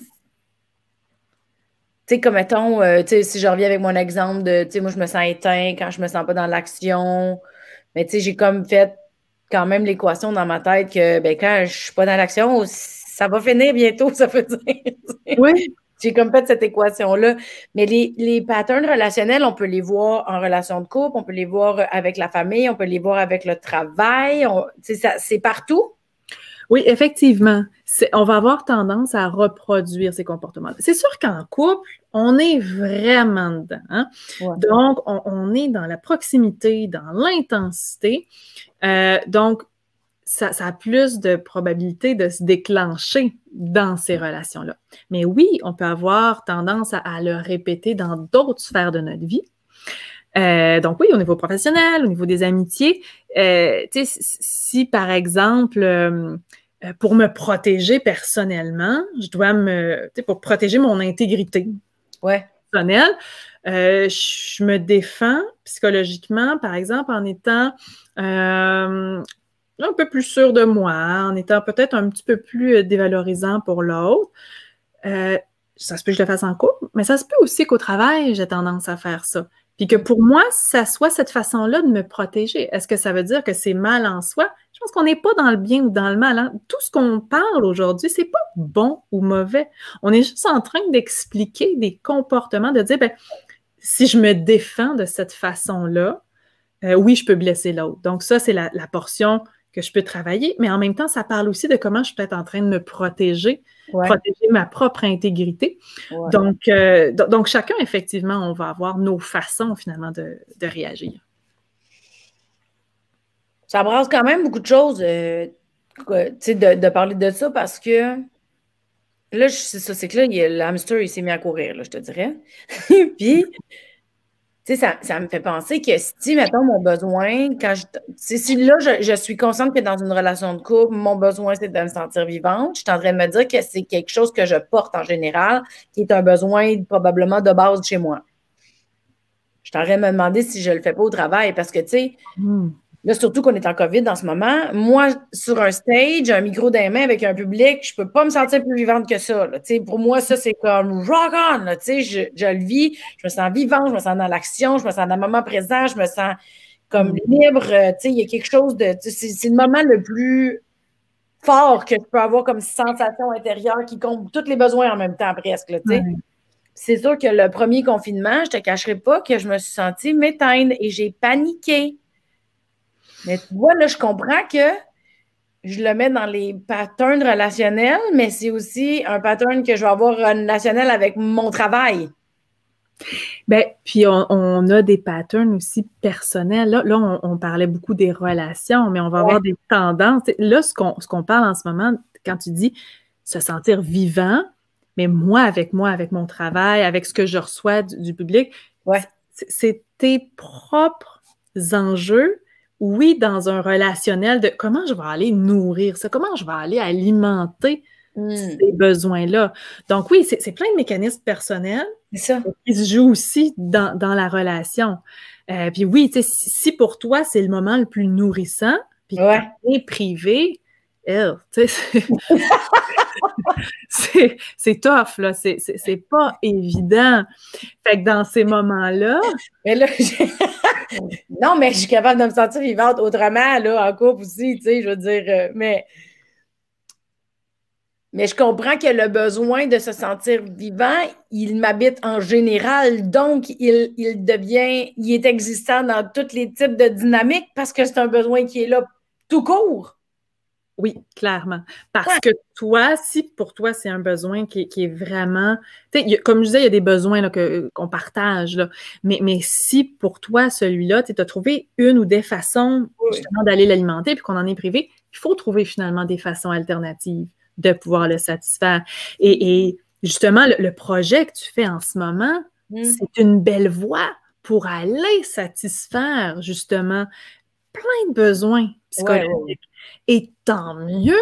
Tu sais, comme mettons, euh, si je reviens avec mon exemple de, tu sais, moi, je me sens éteint quand je me sens pas dans l'action, mais tu sais, j'ai comme fait quand même l'équation dans ma tête que ben, quand je ne suis pas dans l'action, ça va finir bientôt, *laughs* ça veut dire. Oui. J'ai comme fait cette équation-là. Mais les, les, patterns relationnels, on peut les voir en relation de couple, on peut les voir avec la famille, on peut les voir avec le travail. C'est partout. Oui, effectivement. On va avoir tendance à reproduire ces comportements. C'est sûr qu'en couple, on est vraiment dedans. Hein. Donc, on, est dans la proximité, dans l'intensité. Euh, donc, ça, a plus de probabilité de se déclencher dans ces relations-là. Mais oui, on peut avoir tendance à le répéter dans d'autres sphères de notre vie. Euh, donc oui, au niveau professionnel, au niveau des amitiés, euh, si par exemple, euh, pour me protéger personnellement, je dois me, pour protéger mon intégrité personnelle, je me défends psychologiquement, par exemple, en étant un peu plus sûr de moi, en étant peut-être un petit peu plus dévalorisant pour l'autre ça se peut que je le fasse en couple, mais ça se peut aussi qu'au travail, j'ai tendance à faire ça. Puis que pour moi, ça soit cette façon-là de me protéger. Est-ce que ça veut dire que c'est mal en soi? Je pense qu'on n'est pas dans le bien ou dans le mal. Hein. Tout ce qu'on parle aujourd'hui, c'est pas bon ou mauvais. On est juste en train d'expliquer des comportements, de dire, ben, si je me défends de cette façon-là, euh, oui, je peux blesser l'autre. Donc ça, c'est la, la portion que je peux travailler, mais en même temps, ça parle aussi de comment je suis peut-être en train de me protéger, protéger ma propre intégrité. Donc, euh, donc, chacun, effectivement, on va avoir nos façons finalement de, réagir. Ça brasse quand même beaucoup de choses, euh, de, parler de ça parce que là, c'est ça, c'est que là, il, s'est mis à courir, je te dirais. *laughs* Puis, tu sais, ça, me fait penser que si, mettons, mon besoin, quand je, si là, je, suis consciente que dans une relation de couple, mon besoin, c'est de me sentir vivante, je tendrais me dire que c'est quelque chose que je porte en général, qui est un besoin probablement de base chez moi. Je t'aurais me demander si je le fais pas au travail parce que, tu sais, hmm. Là, surtout qu'on est en COVID en ce moment. Moi, sur un stage, un micro dans les avec un public, je peux pas me sentir plus vivante que ça. Pour moi, ça, c'est comme rock on. Je, le vis, je me sens vivante, je me sens dans l'action, je me sens dans le moment présent, je me sens comme mm. libre. Euh, il y a quelque chose de. C'est le moment le plus fort que je peux avoir comme sensation intérieure qui compte tous les besoins en même temps presque. C'est sûr que le premier confinement, je te cacherai pas que je me suis sentie m'éteindre et j'ai paniqué. Mais tu là, je comprends que je le mets dans les patterns relationnels, mais c'est aussi un pattern que je vais avoir relationnel avec mon travail. Bien, puis on, a des patterns aussi personnels. Là, on, parlait beaucoup des relations, mais on va avoir des tendances. Là, ce qu'on parle en ce moment, quand tu dis se sentir vivant, mais moi, avec moi, avec mon travail, avec ce que je reçois du, public, ouais. c'est tes propres enjeux oui, dans un relationnel de comment je vais aller nourrir ça, comment je vais aller alimenter hmm. ces besoins-là. Donc oui, c'est plein de mécanismes personnels qui se jouent aussi dans, la relation. Euh, puis oui, si, si pour toi, c'est le moment le plus nourrissant, puis privé, *laughs* c'est tough, là, c'est pas évident. Fait que dans ces moments-là... Mais là, *laughs* non, mais je suis capable de me sentir vivante autrement, là, en couple aussi, tu sais, je veux dire, euh, mais... Mais je comprends que le besoin de se sentir vivant, il m'habite en général. Donc, il, il, devient, il est existant dans tous les types de dynamiques parce que c'est un besoin qui est là tout court. Oui, clairement. Parce que toi, si pour toi, c'est un besoin qui, est vraiment. comme je disais, il y a des besoins que, euh, qu'on partage. Mais, si pour toi, celui-là, tu as trouvé une ou des façons justement d'aller l'alimenter puis qu'on en est privé, il faut trouver finalement des façons alternatives de pouvoir le satisfaire. Et, justement, le, projet que tu fais en ce moment, mmh. c'est une belle voie pour aller satisfaire justement plein de besoins psychologiques. Et tant mieux,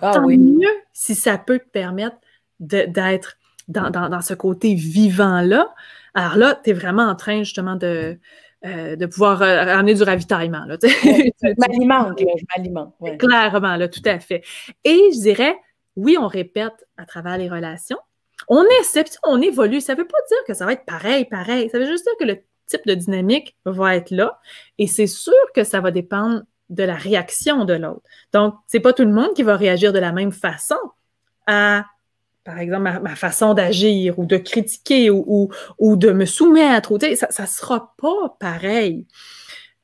ah tant mieux si ça peut te permettre d'être dans, ce côté vivant-là. Alors là, tu es vraiment en train justement de, euh, de pouvoir euh, amener du ravitaillement. *laughs* je m'alimente, je m'alimente. Clairement, là, tout à fait. Et je dirais, oui, on répète à travers les relations. On essaie, on évolue. Ça ne veut pas dire que ça va être pareil, pareil. Ça veut juste dire que le type de dynamique va être là. Et c'est sûr que ça va dépendre de la réaction de l'autre. Donc, c'est pas tout le monde qui va réagir de la même façon à, par exemple, ma, façon d'agir ou de critiquer ou, ou, de me soumettre. ça, ne sera pas pareil.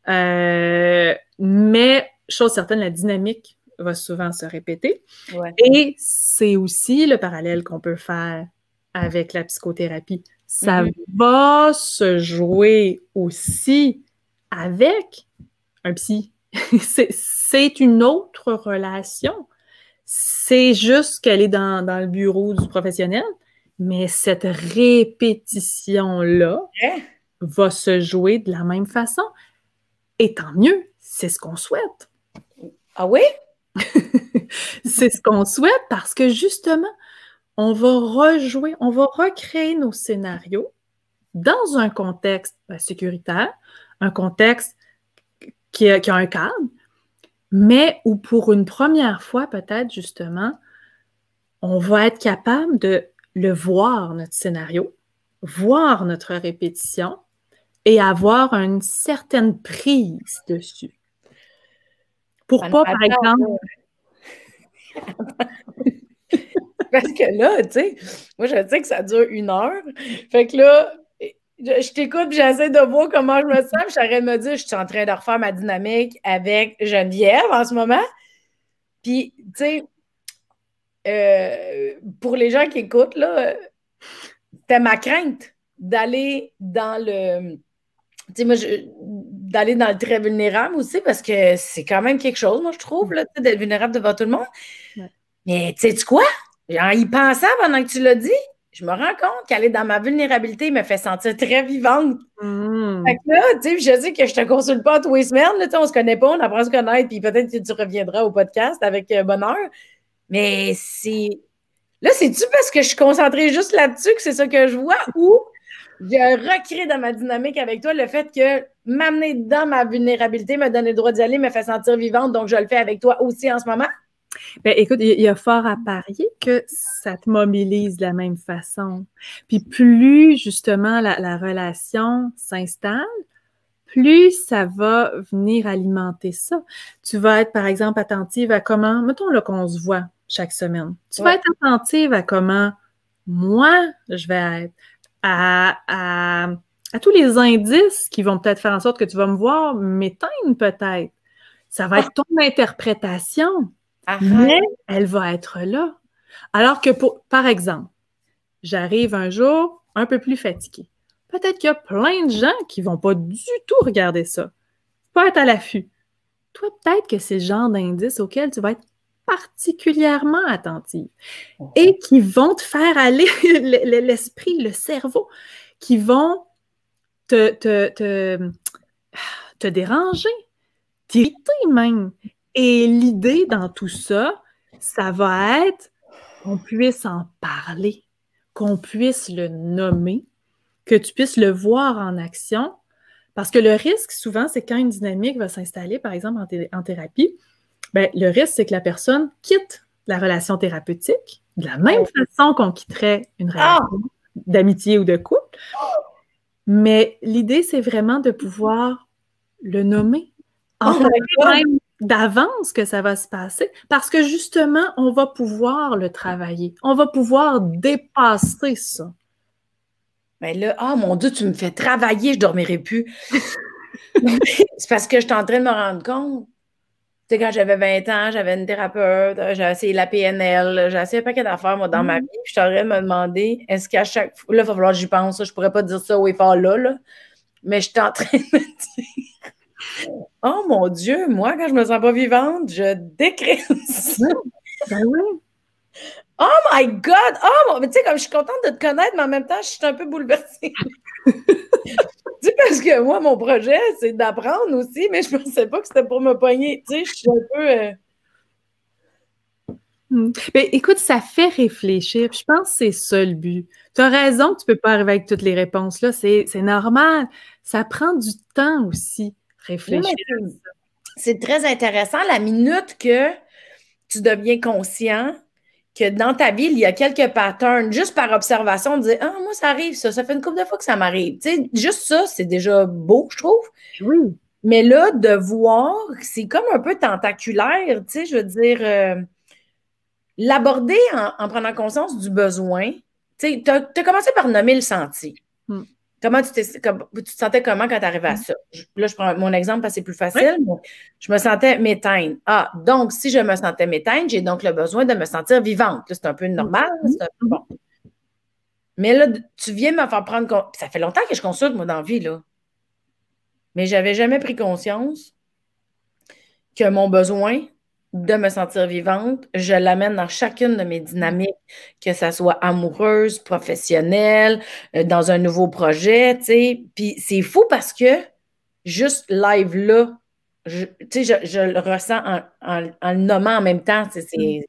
Euh, mais, chose certaine, la dynamique va souvent se répéter. Et c'est aussi le parallèle qu'on peut faire avec la psychothérapie. Ça mm-hmm. va se jouer aussi avec un psy, *laughs* c'est une autre relation. C'est juste qu'elle est dans, le bureau du professionnel, mais cette répétition-là va se jouer de la même façon. Et tant mieux, c'est ce qu'on souhaite. Ah oui? *laughs* c'est ce qu'on souhaite parce que justement, on va rejouer, on va recréer nos scénarios dans un contexte euh, sécuritaire, un contexte qui a, un cadre, mais où pour une première fois, peut-être justement, on va être capable de le voir, notre scénario, voir notre répétition et avoir une certaine prise dessus. Pour pas, par exemple. *laughs* Parce que là, tu sais, moi je dis que ça dure une heure. Fait que là, je, t'écoute t'écoute, j'essaie de voir comment je me sens. J'arrête de me dire, je suis en train de refaire ma dynamique avec Geneviève en ce moment. Puis, tu sais, euh, pour les gens qui écoutent, là, c'était ma crainte d'aller dans le. Tu sais, moi, d'aller dans le très vulnérable aussi, parce que c'est quand même quelque chose, moi, je trouve, là, d'être vulnérable devant tout le monde. Mais tu sais, tu quoi? En y pensant pendant que tu l'as dit, je me rends compte qu'aller dans ma vulnérabilité me fait sentir très vivante. Hmm. là, tu sais, je dis que je te consulte pas tous les semaines, là, on se connaît pas, on apprend à se connaître, puis peut-être que tu reviendras au podcast avec euh, bonheur. Mais c'est. Là, c'est-tu parce que je suis concentrée juste là-dessus que c'est ça que je vois ou je recrée dans ma dynamique avec toi le fait que m'amener dans ma vulnérabilité, me donner le droit d'y aller, me fait sentir vivante, donc je le fais avec toi aussi en ce moment? Bien, écoute, il y a fort à parier que ça te mobilise de la même façon. Puis plus justement la, relation s'installe, plus ça va venir alimenter ça. Tu vas être, par exemple, attentive à comment, mettons là qu'on se voit chaque semaine. Tu vas être attentive à comment moi je vais être, à tous les indices qui vont peut-être faire en sorte que tu vas me voir m'éteindre peut-être. Ça va être ton interprétation. Mais elle va être là. Alors que, par exemple, j'arrive un jour un peu plus fatiguée. Peut-être qu'il y a plein de gens qui vont pas du tout regarder ça. Pas être à l'affût. Toi, peut-être que c'est le genre d'indice auquel tu vas être particulièrement attentive et qui vont te faire aller *laughs* l'esprit, le cerveau, qui vont te, te, te, te déranger, t'irriter même, et l'idée dans tout ça, ça va être qu'on puisse en parler, qu'on puisse le nommer, que tu puisses le voir en action. Parce que le risque, souvent, c'est quand une dynamique va s'installer, par exemple en, thérapie, ben, le risque, c'est que la personne quitte la relation thérapeutique de la même oh! façon qu'on quitterait une ah! relation d'amitié ou de couple. Mais l'idée, c'est vraiment de pouvoir le nommer. En oh d'avance que ça va se passer parce que justement, on va pouvoir le travailler. On va pouvoir dépasser ça. Mais là, ah mon Dieu, tu me fais travailler, je dormirai plus. *laughs* c'est parce que je suis en train de me rendre compte. Tu sais, quand j'avais 20 ans, j'avais une thérapeute, j'ai essayé la PNL, j'ai essayé un paquet d'affaires, dans ma mm. vie. Je suis en train de me demander, est-ce qu'à chaque fois, là, il va falloir que j'y pense, je pourrais pas dire ça au effort là, là, mais je suis en train de me dire Oh mon Dieu, moi, quand je me sens pas vivante, je décris *laughs* ben Oh my God! Oh mon... Tu sais, comme je suis contente de te connaître, mais en même temps, je suis un peu bouleversée. *laughs* tu parce que moi, mon projet, c'est d'apprendre aussi, mais je pensais pas que c'était pour me pogner. Tu sais, je suis un peu. Euh, mais hmm. ben, écoute, ça fait réfléchir. Je pense que c'est ça le but. Tu as raison que tu ne peux pas arriver avec toutes les réponses. là. C'est normal. Ça prend du temps aussi c'est très intéressant la minute que tu deviens conscient que dans ta vie, il y a quelques patterns, juste par observation, de dire Ah, moi, ça arrive, ça, ça fait une couple de fois que ça m'arrive. juste ça, c'est déjà beau, je trouve. Mais là, de voir, c'est comme un peu tentaculaire, tu je veux dire, euh, l'aborder en, prenant conscience du besoin. Tu sais, tu as, commencé par nommer le sentier. Comment tu, te sentais comment quand tu arrivais à mm. ça? là, je prends mon exemple parce que c'est plus facile. je me sentais m'éteindre. Ah, donc, si je me sentais m'éteindre, j'ai donc le besoin de me sentir vivante. c'est un peu mm. normal. c'est mm. bon. Mais là, tu viens me faire prendre Ça fait longtemps que je consulte, moi, dans la vie, là. Mais j'avais jamais pris conscience que mon besoin de me sentir vivante, je l'amène dans chacune de mes dynamiques, que ça soit amoureuse, professionnelle, euh, dans un nouveau projet, tu sais. Puis c'est fou parce que juste live là, je, tu sais, je, le ressens en, le nommant en même temps, mm.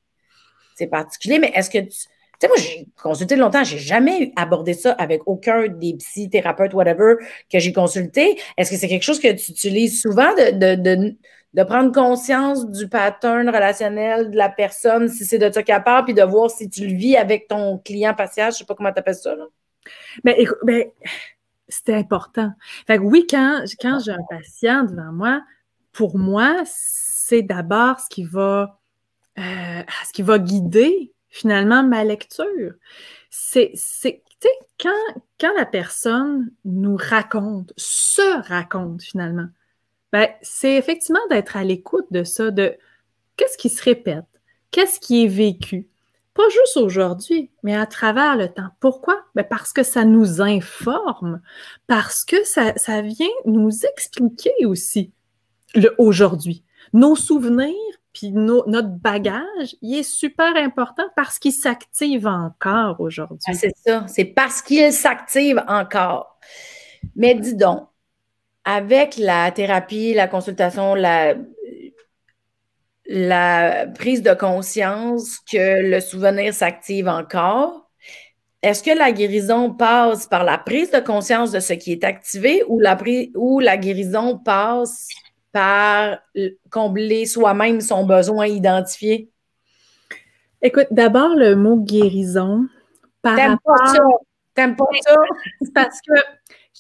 c'est particulier. Mais est-ce que tu, tu sais, moi, j'ai consulté longtemps, j'ai jamais abordé ça avec aucun des psy, whatever, que j'ai consulté. Est-ce que c'est quelque chose que tu utilises souvent de de prendre conscience du pattern relationnel de la personne, si c'est de ça capable, puis de voir si tu le vis avec ton client patient, je ne sais pas comment tu appelles ça. Là. mais ben, écoute, ben, c'était important. Fait que oui, quand, quand j'ai un patient devant moi, pour moi, c'est d'abord ce qui va euh, ce qui va guider finalement ma lecture. C'est, c'est quand, quand la personne nous raconte, se raconte finalement, ben, c'est effectivement d'être à l'écoute de ça, de qu'est-ce qui se répète, qu'est-ce qui est vécu, pas juste aujourd'hui, mais à travers le temps. Pourquoi? Ben parce que ça nous informe, parce que ça, vient nous expliquer aussi le aujourd'hui. Nos souvenirs, puis notre bagage, il est super important parce qu'il s'active encore aujourd'hui. Ah, c'est ça, c'est parce qu'il s'active encore. Mais dis donc, avec la thérapie, la consultation, la, prise de conscience que le souvenir s'active encore, est-ce que la guérison passe par la prise de conscience de ce qui est activé ou la, ou la guérison passe par combler soi-même son besoin identifié? Écoute, d'abord le mot guérison. Par T'aimes rapport... pas ça? T'aimes pas ça? parce que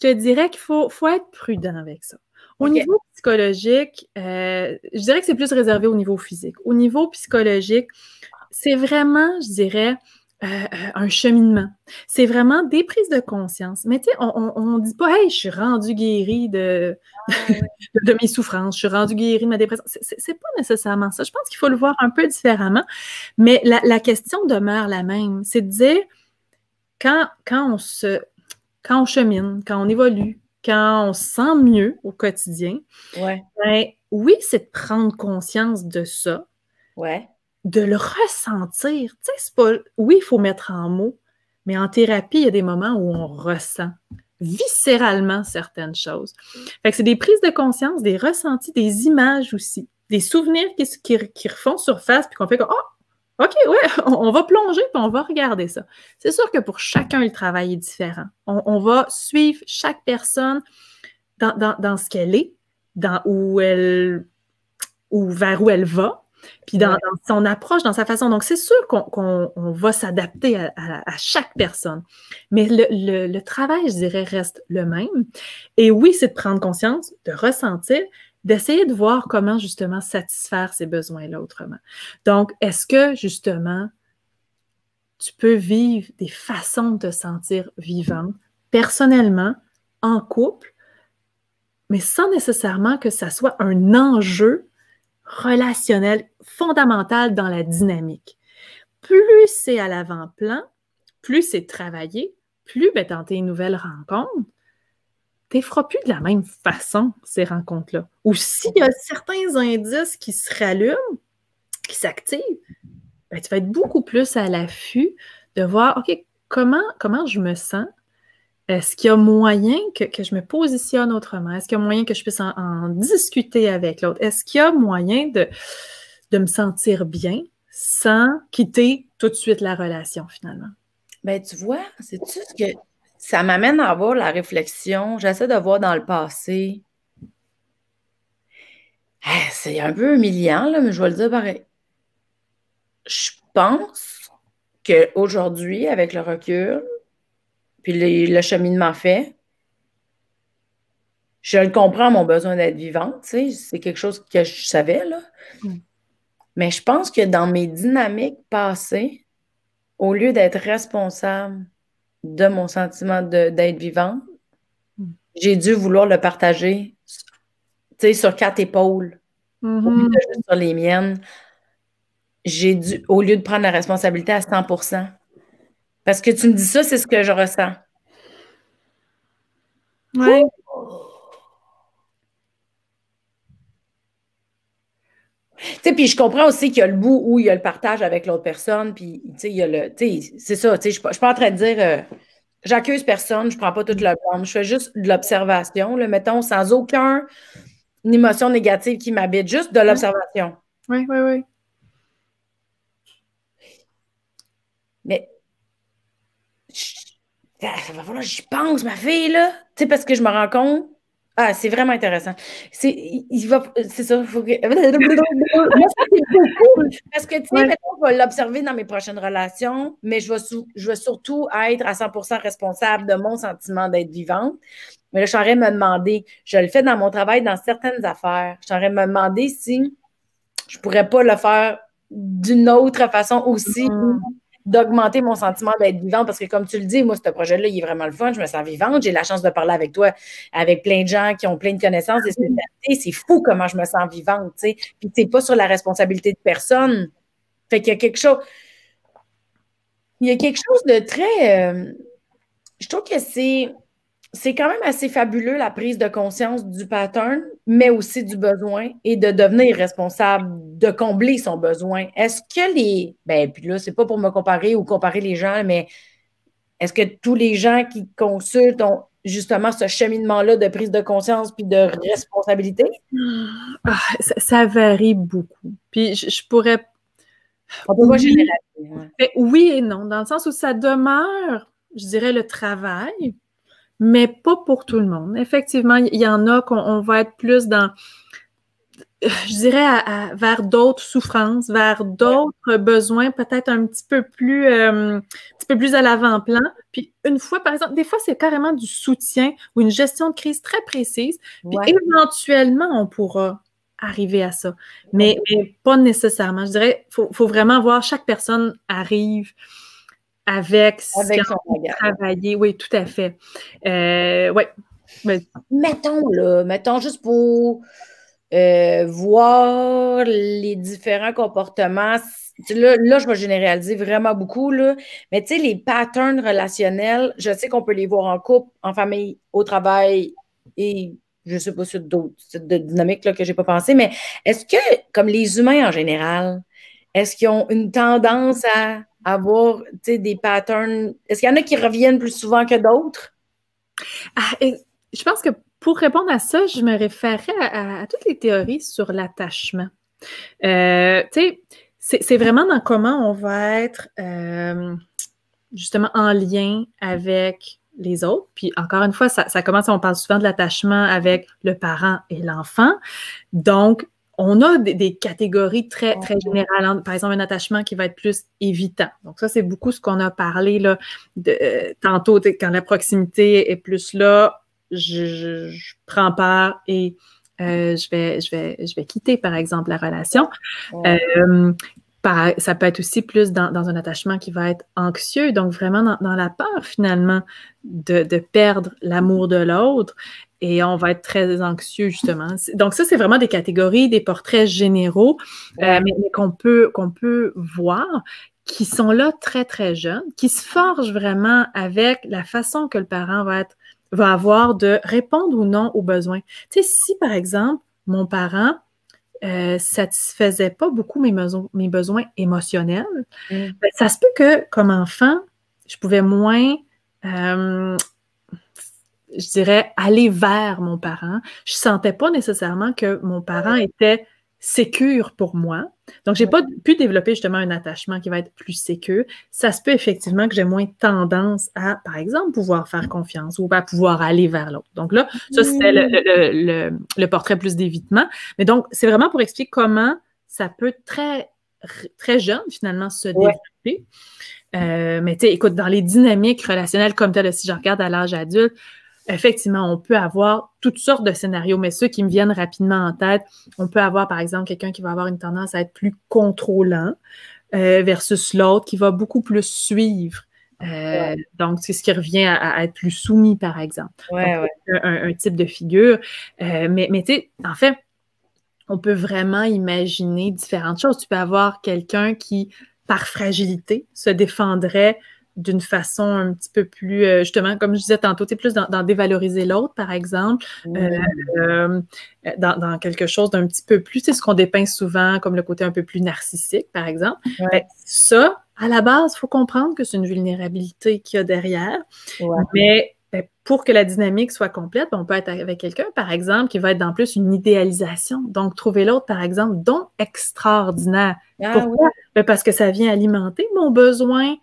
je te dirais qu'il faut, faut être prudent avec ça. Au niveau psychologique, euh, je dirais que c'est plus réservé au niveau physique. Au niveau psychologique, c'est vraiment, je dirais, euh, euh, un cheminement. C'est vraiment des prises de conscience. Mais tu sais, on ne dit pas Hey, je suis rendu guérie ah, *laughs* de, de, mes souffrances, je suis rendu guérie de ma dépression. C'est pas nécessairement ça. Je pense qu'il faut le voir un peu différemment. Mais la, question demeure la même. C'est de dire quand, quand on se quand on chemine, quand on évolue, quand on se sent mieux au quotidien, ben oui, c'est de prendre conscience de ça, de le ressentir. Tu sais, pas... Oui, il faut mettre en mots, mais en thérapie, il y a des moments où on ressent viscéralement certaines choses. Fait que c'est des prises de conscience, des ressentis, des images aussi, des souvenirs qui, qui, refont surface, puis qu'on fait comme « oh, OK, ouais, *laughs* on va plonger puis on va regarder ça. C'est sûr que pour chacun, le travail est différent. On, va suivre chaque personne dans, ce qu'elle est, dans où elle ou vers où elle va, puis dans, son approche, dans sa façon. Donc, c'est sûr qu'on va s'adapter à, chaque personne. Mais le, travail, je dirais, reste le même. Et oui, c'est de prendre conscience, de ressentir, d'essayer de voir comment justement satisfaire ces besoins-là autrement. Donc, est-ce que justement, tu peux vivre des façons de te sentir vivant, personnellement, en couple, mais sans nécessairement que ça soit un enjeu relationnel fondamental dans la dynamique. Plus c'est à l'avant-plan, plus c'est travaillé, plus ben, tenter une nouvelle rencontre, tu feras plus de la même façon ces rencontres-là. Ou s'il y a certains indices qui se rallument, qui s'activent, ben, tu vas être beaucoup plus à l'affût de voir, OK, comment, comment je me sens? Est-ce qu'il y a moyen que, je me positionne autrement? Est-ce qu'il y a moyen que je puisse en, discuter avec l'autre? Est-ce qu'il y a moyen de, de me sentir bien sans quitter tout de suite la relation finalement? Ben, tu vois, cest tout ce que ça m'amène à avoir la réflexion. J'essaie de voir dans le passé. Eh, c'est un peu humiliant, là, mais je vais le dire pareil. Je pense qu'aujourd'hui, avec le recul, puis le cheminement fait, je comprends, mon besoin d'être vivante, c'est quelque chose que je savais, là. Mm. Mais je pense que dans mes dynamiques passées, au lieu d'être responsable de mon sentiment d'être vivant, mm. j'ai dû vouloir le partager sur quatre épaules, mm-hmm. au lieu de sur les miennes. J'ai dû, au lieu de prendre la responsabilité à 100 Parce que tu me dis ça, c'est ce que je ressens. Oui. puis je comprends aussi qu'il y a le bout où il y a le partage avec l'autre personne, puis le. c'est ça, je ne suis pas en train de dire je euh, j'accuse personne, je ne prends pas toute la monde. je fais juste de l'observation, le mettons, sans aucune émotion négative qui m'habite, juste de l'observation. Oui, oui, oui. Mais ah, j'y pense, ma fille, là. Tu parce que je me rends compte ah, c'est vraiment intéressant. C'est, il ça. *laughs* Parce que, tu sais, maintenant, je vais l'observer dans mes prochaines relations, mais je vais, je surtout être à 100% responsable de mon sentiment d'être vivante. Mais là, je me demander, je le fais dans mon travail, dans certaines affaires, je me demander si je pourrais pas le faire d'une autre façon aussi. Mm d'augmenter mon sentiment d'être vivante parce que, comme tu le dis, moi, ce projet-là, il est vraiment le fun. Je me sens vivante. J'ai la chance de parler avec toi, avec plein de gens qui ont plein de connaissances et mm-hmm. C'est fou comment je me sens vivante, tu sais. Puis, c'est pas sur la responsabilité de personne. Fait qu'il y a quelque chose. Il y a quelque chose de très. Euh, je trouve que c'est. C'est quand même assez fabuleux la prise de conscience du pattern mais aussi du besoin et de devenir responsable, de combler son besoin. Est-ce que les. Ben, puis là, c'est pas pour me comparer ou comparer les gens, mais est-ce que tous les gens qui consultent ont justement ce cheminement-là de prise de conscience puis de responsabilité? Ah, ça, varie beaucoup. Puis je, pourrais. On oui, ben, Oui et non, dans le sens où ça demeure, je dirais, le travail mais pas pour tout le monde. Effectivement, il y en a qu'on va être plus dans, je dirais, vers d'autres souffrances, vers d'autres besoins, peut-être un petit peu plus, euh, un petit peu plus à l'avant-plan. Puis une fois, par exemple, des fois, c'est carrément du soutien ou une gestion de crise très précise. Puis éventuellement, on pourra arriver à ça, mais, pas nécessairement. Je dirais, faut, faut vraiment voir chaque personne arrive avec, avec son travailler. Oui, tout à fait. Euh, oui. Mettons, là, mettons juste pour euh, voir les différents comportements. Là, je vais généraliser vraiment beaucoup, là. mais tu sais, les patterns relationnels, je sais qu'on peut les voir en couple, en famille, au travail et je ne sais pas sur d'autres dynamiques là, que je n'ai pas pensé, mais est-ce que, comme les humains en général, est-ce qu'ils ont une tendance à avoir des patterns? Est-ce qu'il y en a qui reviennent plus souvent que d'autres? Ah, je pense que pour répondre à ça, je me référerais à, toutes les théories sur l'attachement. Euh, c'est vraiment dans comment on va être euh, justement en lien avec les autres. Puis encore une fois, ça, ça commence, on parle souvent de l'attachement avec le parent et l'enfant. Donc, on a des, catégories très, oh, très générales. Hein. Par exemple, un attachement qui va être plus évitant. Donc, ça, c'est beaucoup ce qu'on a parlé là, de, euh, tantôt, quand la proximité est plus là, je, prends part et euh, je, vais, je, vais, je vais quitter, par exemple, la relation. Oh. Euh, ça peut être aussi plus dans, un attachement qui va être anxieux, donc vraiment dans, la peur finalement de perdre l'amour de l'autre et on va être très anxieux, justement. Donc, ça, c'est vraiment des catégories, des portraits généraux, euh, mais, qu'on peut, qu'on peut voir qui sont là très, très jeunes, qui se forgent vraiment avec la façon que le parent va, être, va avoir de répondre ou non aux besoins. Tu sais, si, par exemple, mon parent euh, satisfaisait pas beaucoup mes, mes besoins émotionnels, mm. ben, ça se peut que, comme enfant, je pouvais moins... Euh, je dirais, aller vers mon parent. Je sentais pas nécessairement que mon parent était sécure pour moi. Donc, j'ai pas pu développer justement un attachement qui va être plus sécure. Ça se peut effectivement que j'ai moins tendance à, par exemple, pouvoir faire confiance ou à pouvoir aller vers l'autre. Donc là, ça, c'était le, portrait plus d'évitement. Mais donc, c'est vraiment pour expliquer comment ça peut très, très jeune, finalement, se développer. Euh, mais tu sais, écoute, dans les dynamiques relationnelles comme telles, si je regarde à l'âge adulte, effectivement, on peut avoir toutes sortes de scénarios, mais ceux qui me viennent rapidement en tête, on peut avoir, par exemple, quelqu'un qui va avoir une tendance à être plus contrôlant euh, versus l'autre qui va beaucoup plus suivre. Euh, donc, c'est ce qui revient à, être plus soumis, par exemple. Un, type de figure. Euh, mais, mais tu sais, en fait, on peut vraiment imaginer différentes choses. Tu peux avoir quelqu'un qui, par fragilité, se défendrait d'une façon un petit peu plus, euh, justement, comme je disais tantôt, tu plus dans, dévaloriser l'autre, par exemple, euh, euh, dans, quelque chose d'un petit peu plus, c'est ce qu'on dépeint souvent comme le côté un peu plus narcissique, par exemple. ça, à la base, il faut comprendre que c'est une vulnérabilité qu'il y a derrière. Mais ben, pour que la dynamique soit complète, ben, on peut être avec quelqu'un, par exemple, qui va être dans plus une idéalisation. Donc, trouver l'autre, par exemple, dont extraordinaire. Ah Pourquoi? Ben, parce que ça vient alimenter mon besoin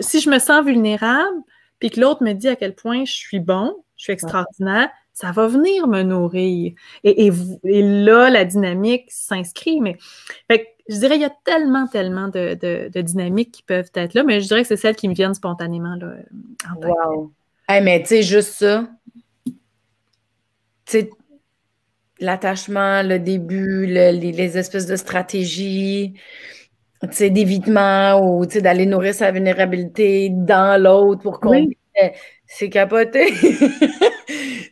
si je me sens vulnérable, puis que l'autre me dit à quel point je suis bon, je suis extraordinaire, ça va venir me nourrir. Et, là, la dynamique s'inscrit. Mais je dirais, il y a tellement, tellement de, dynamiques qui peuvent être là, mais je dirais que c'est celles qui me viennent spontanément là, en Wow. mais tu sais, juste ça. l'attachement, le début, les, espèces de stratégies, d'évitement ou d'aller nourrir sa vulnérabilité dans l'autre pour qu'on. Euh, c'est capoté. *laughs* tu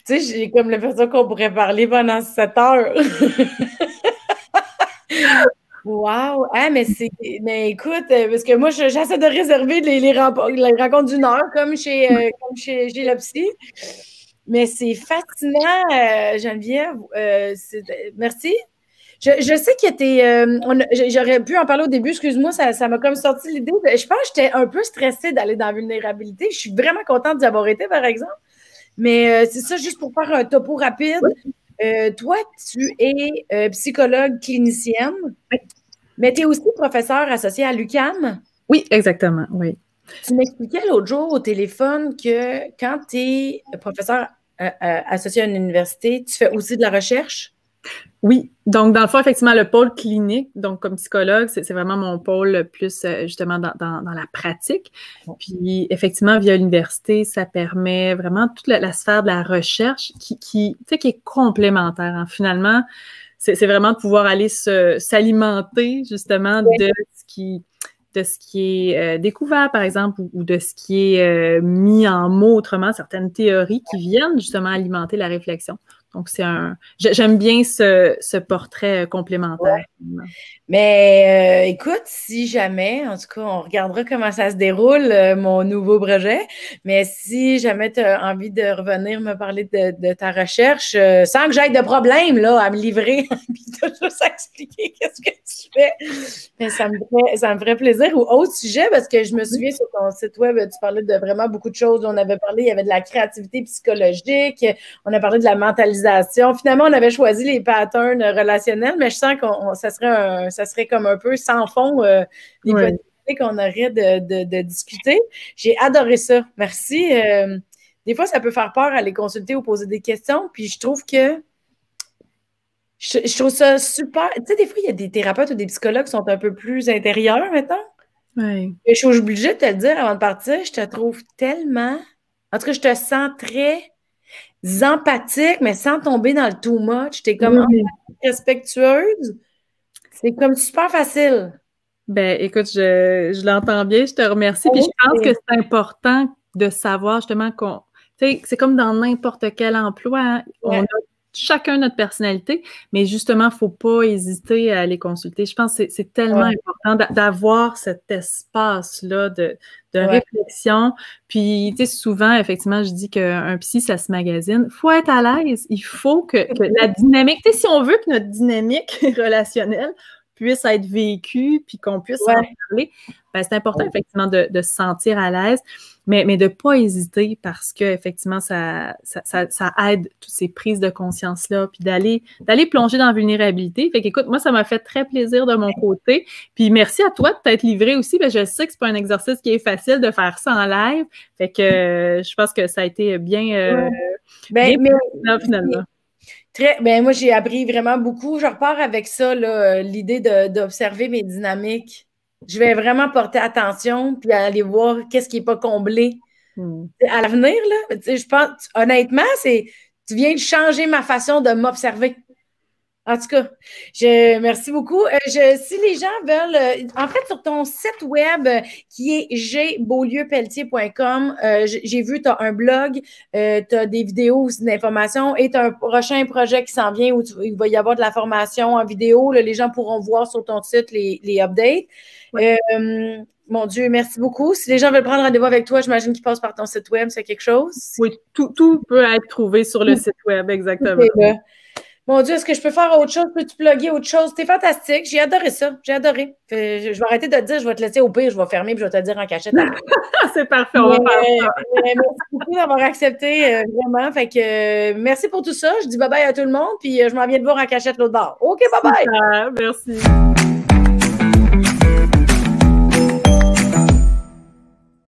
sais, j'ai comme l'impression qu'on pourrait parler pendant 7 heures. *laughs* Wow! Ah, mais c'est. Mais écoute, euh, parce que moi, j'essaie de réserver les, les, rencontres d'une heure, comme chez, euh, mm. comme Mais c'est fascinant, Geneviève. merci. Je, sais que t'es. Euh, j'aurais pu en parler au début, excuse-moi, ça m'a comme sorti l'idée. Je pense que j'étais un peu stressée d'aller dans la vulnérabilité. Je suis vraiment contente d'y avoir été, par exemple. Mais euh, c'est ça, juste pour faire un topo rapide. Euh, toi, tu es psychologue clinicienne, mais tu es aussi professeur associé à l'UCAM. Oui, exactement, oui. Tu m'expliquais l'autre jour au téléphone que quand tu es professeur associé à une université, tu fais aussi de la recherche? Oui, donc dans le fond, effectivement, le pôle clinique, donc comme psychologue, c'est vraiment mon pôle plus euh, justement dans, la pratique. Puis effectivement, via l'université, ça permet vraiment toute la, sphère de la recherche qui, qui, qui est complémentaire. Hein. Finalement, c'est vraiment de pouvoir aller s'alimenter justement de ce qui de ce qui est euh, découvert, par exemple, ou, de ce qui est euh, mis en mots, autrement, certaines théories qui viennent justement alimenter la réflexion. Donc, c'est un. J'aime bien ce, portrait euh, complémentaire. Mais euh, écoute, si jamais, en tout cas, on regardera comment ça se déroule, euh, mon nouveau projet. Mais si jamais tu as envie de revenir me parler de, ta recherche, sans que j'aille de problème là, à me livrer, *laughs* puis juste à expliquer qu'est-ce que tu fais, ça me, ferait, ça me ferait plaisir. Ou autre sujet, parce que je me souviens sur ton site web, tu parlais de vraiment beaucoup de choses. On avait parlé, il y avait de la créativité psychologique, on a parlé de la mentalisation Finalement, on avait choisi les patterns relationnels, mais je sens que ça serait ça serait comme un peu sans fond euh, qu'on aurait de, discuter. J'ai adoré ça. Merci. Euh, des fois, ça peut faire peur à les consulter ou poser des questions. Puis je trouve que je, trouve ça super. Tu sais, des fois, il y a des thérapeutes ou des psychologues qui sont un peu plus intérieurs maintenant. je suis obligée de te le dire avant de partir. Je te trouve tellement. En tout cas, je te sens très empathique, mais sans tomber dans le too much. T'es comme respectueuse. C'est comme super facile. Ben, écoute, je, l'entends bien, je te remercie. Puis je pense que c'est important de savoir justement qu'on. Tu c'est comme dans n'importe quel emploi. Hein. on a chacun notre personnalité, mais justement, il ne faut pas hésiter à aller consulter. Je pense que c'est tellement important d'avoir cet espace-là de, de réflexion. Puis, tu sais, souvent, effectivement, je dis qu'un psy, ça se magazine. Il faut être à l'aise. Il faut que, la *laughs* dynamique, tu sais, si on veut que notre dynamique *laughs* relationnelle puisse être vécue, puis qu'on puisse en parler, ben, c'est important, effectivement, de, se sentir à l'aise, mais, de ne pas hésiter parce que, effectivement, ça, ça, aide toutes ces prises de conscience-là, puis d'aller, d'aller plonger dans la vulnérabilité. Fait écoute, moi, ça m'a fait très plaisir de mon côté. Puis merci à toi de t'être livré aussi. je sais que ce n'est pas un exercice qui est facile de faire ça en live. Fait que je pense que ça a été bien, euh, ben, mais, finalement. Très, ben moi, j'ai appris vraiment beaucoup. Je repars avec ça, euh, l'idée d'observer mes dynamiques je vais vraiment porter attention puis aller voir qu'est-ce qui n'est pas comblé hmm. à l'avenir. je pense, honnêtement, c'est tu viens de changer ma façon de m'observer. En tout cas, je, merci beaucoup. Euh, je, si les gens veulent, euh, en fait, sur ton site web euh, qui est gbeaulieupelletier.com, j'ai vu, tu as un blog, tu as des vidéos des d'informations et tu as un prochain projet qui s'en vient où il va y avoir de la formation en vidéo. les gens pourront voir sur ton site les, les updates. Euh, mon Dieu, merci beaucoup. Si les gens veulent prendre rendez-vous avec toi, j'imagine qu'ils passent par ton site web, c'est quelque chose? Oui, tout, peut être trouvé sur le site web, exactement. mon Dieu, est-ce que je peux faire autre chose? Peux-tu plugger autre chose? T'es fantastique. J'ai adoré ça. J'ai adoré. je vais arrêter de te dire, je vais te laisser au pire, je vais fermer, puis je vais te dire en cachette. *laughs* c'est parfait, on va merci beaucoup d'avoir accepté, euh, vraiment. Fait euh, merci pour tout ça. Je dis bye-bye à tout le monde, puis je m'en viens de voir en cachette l'autre bord. OK, bye-bye! Merci.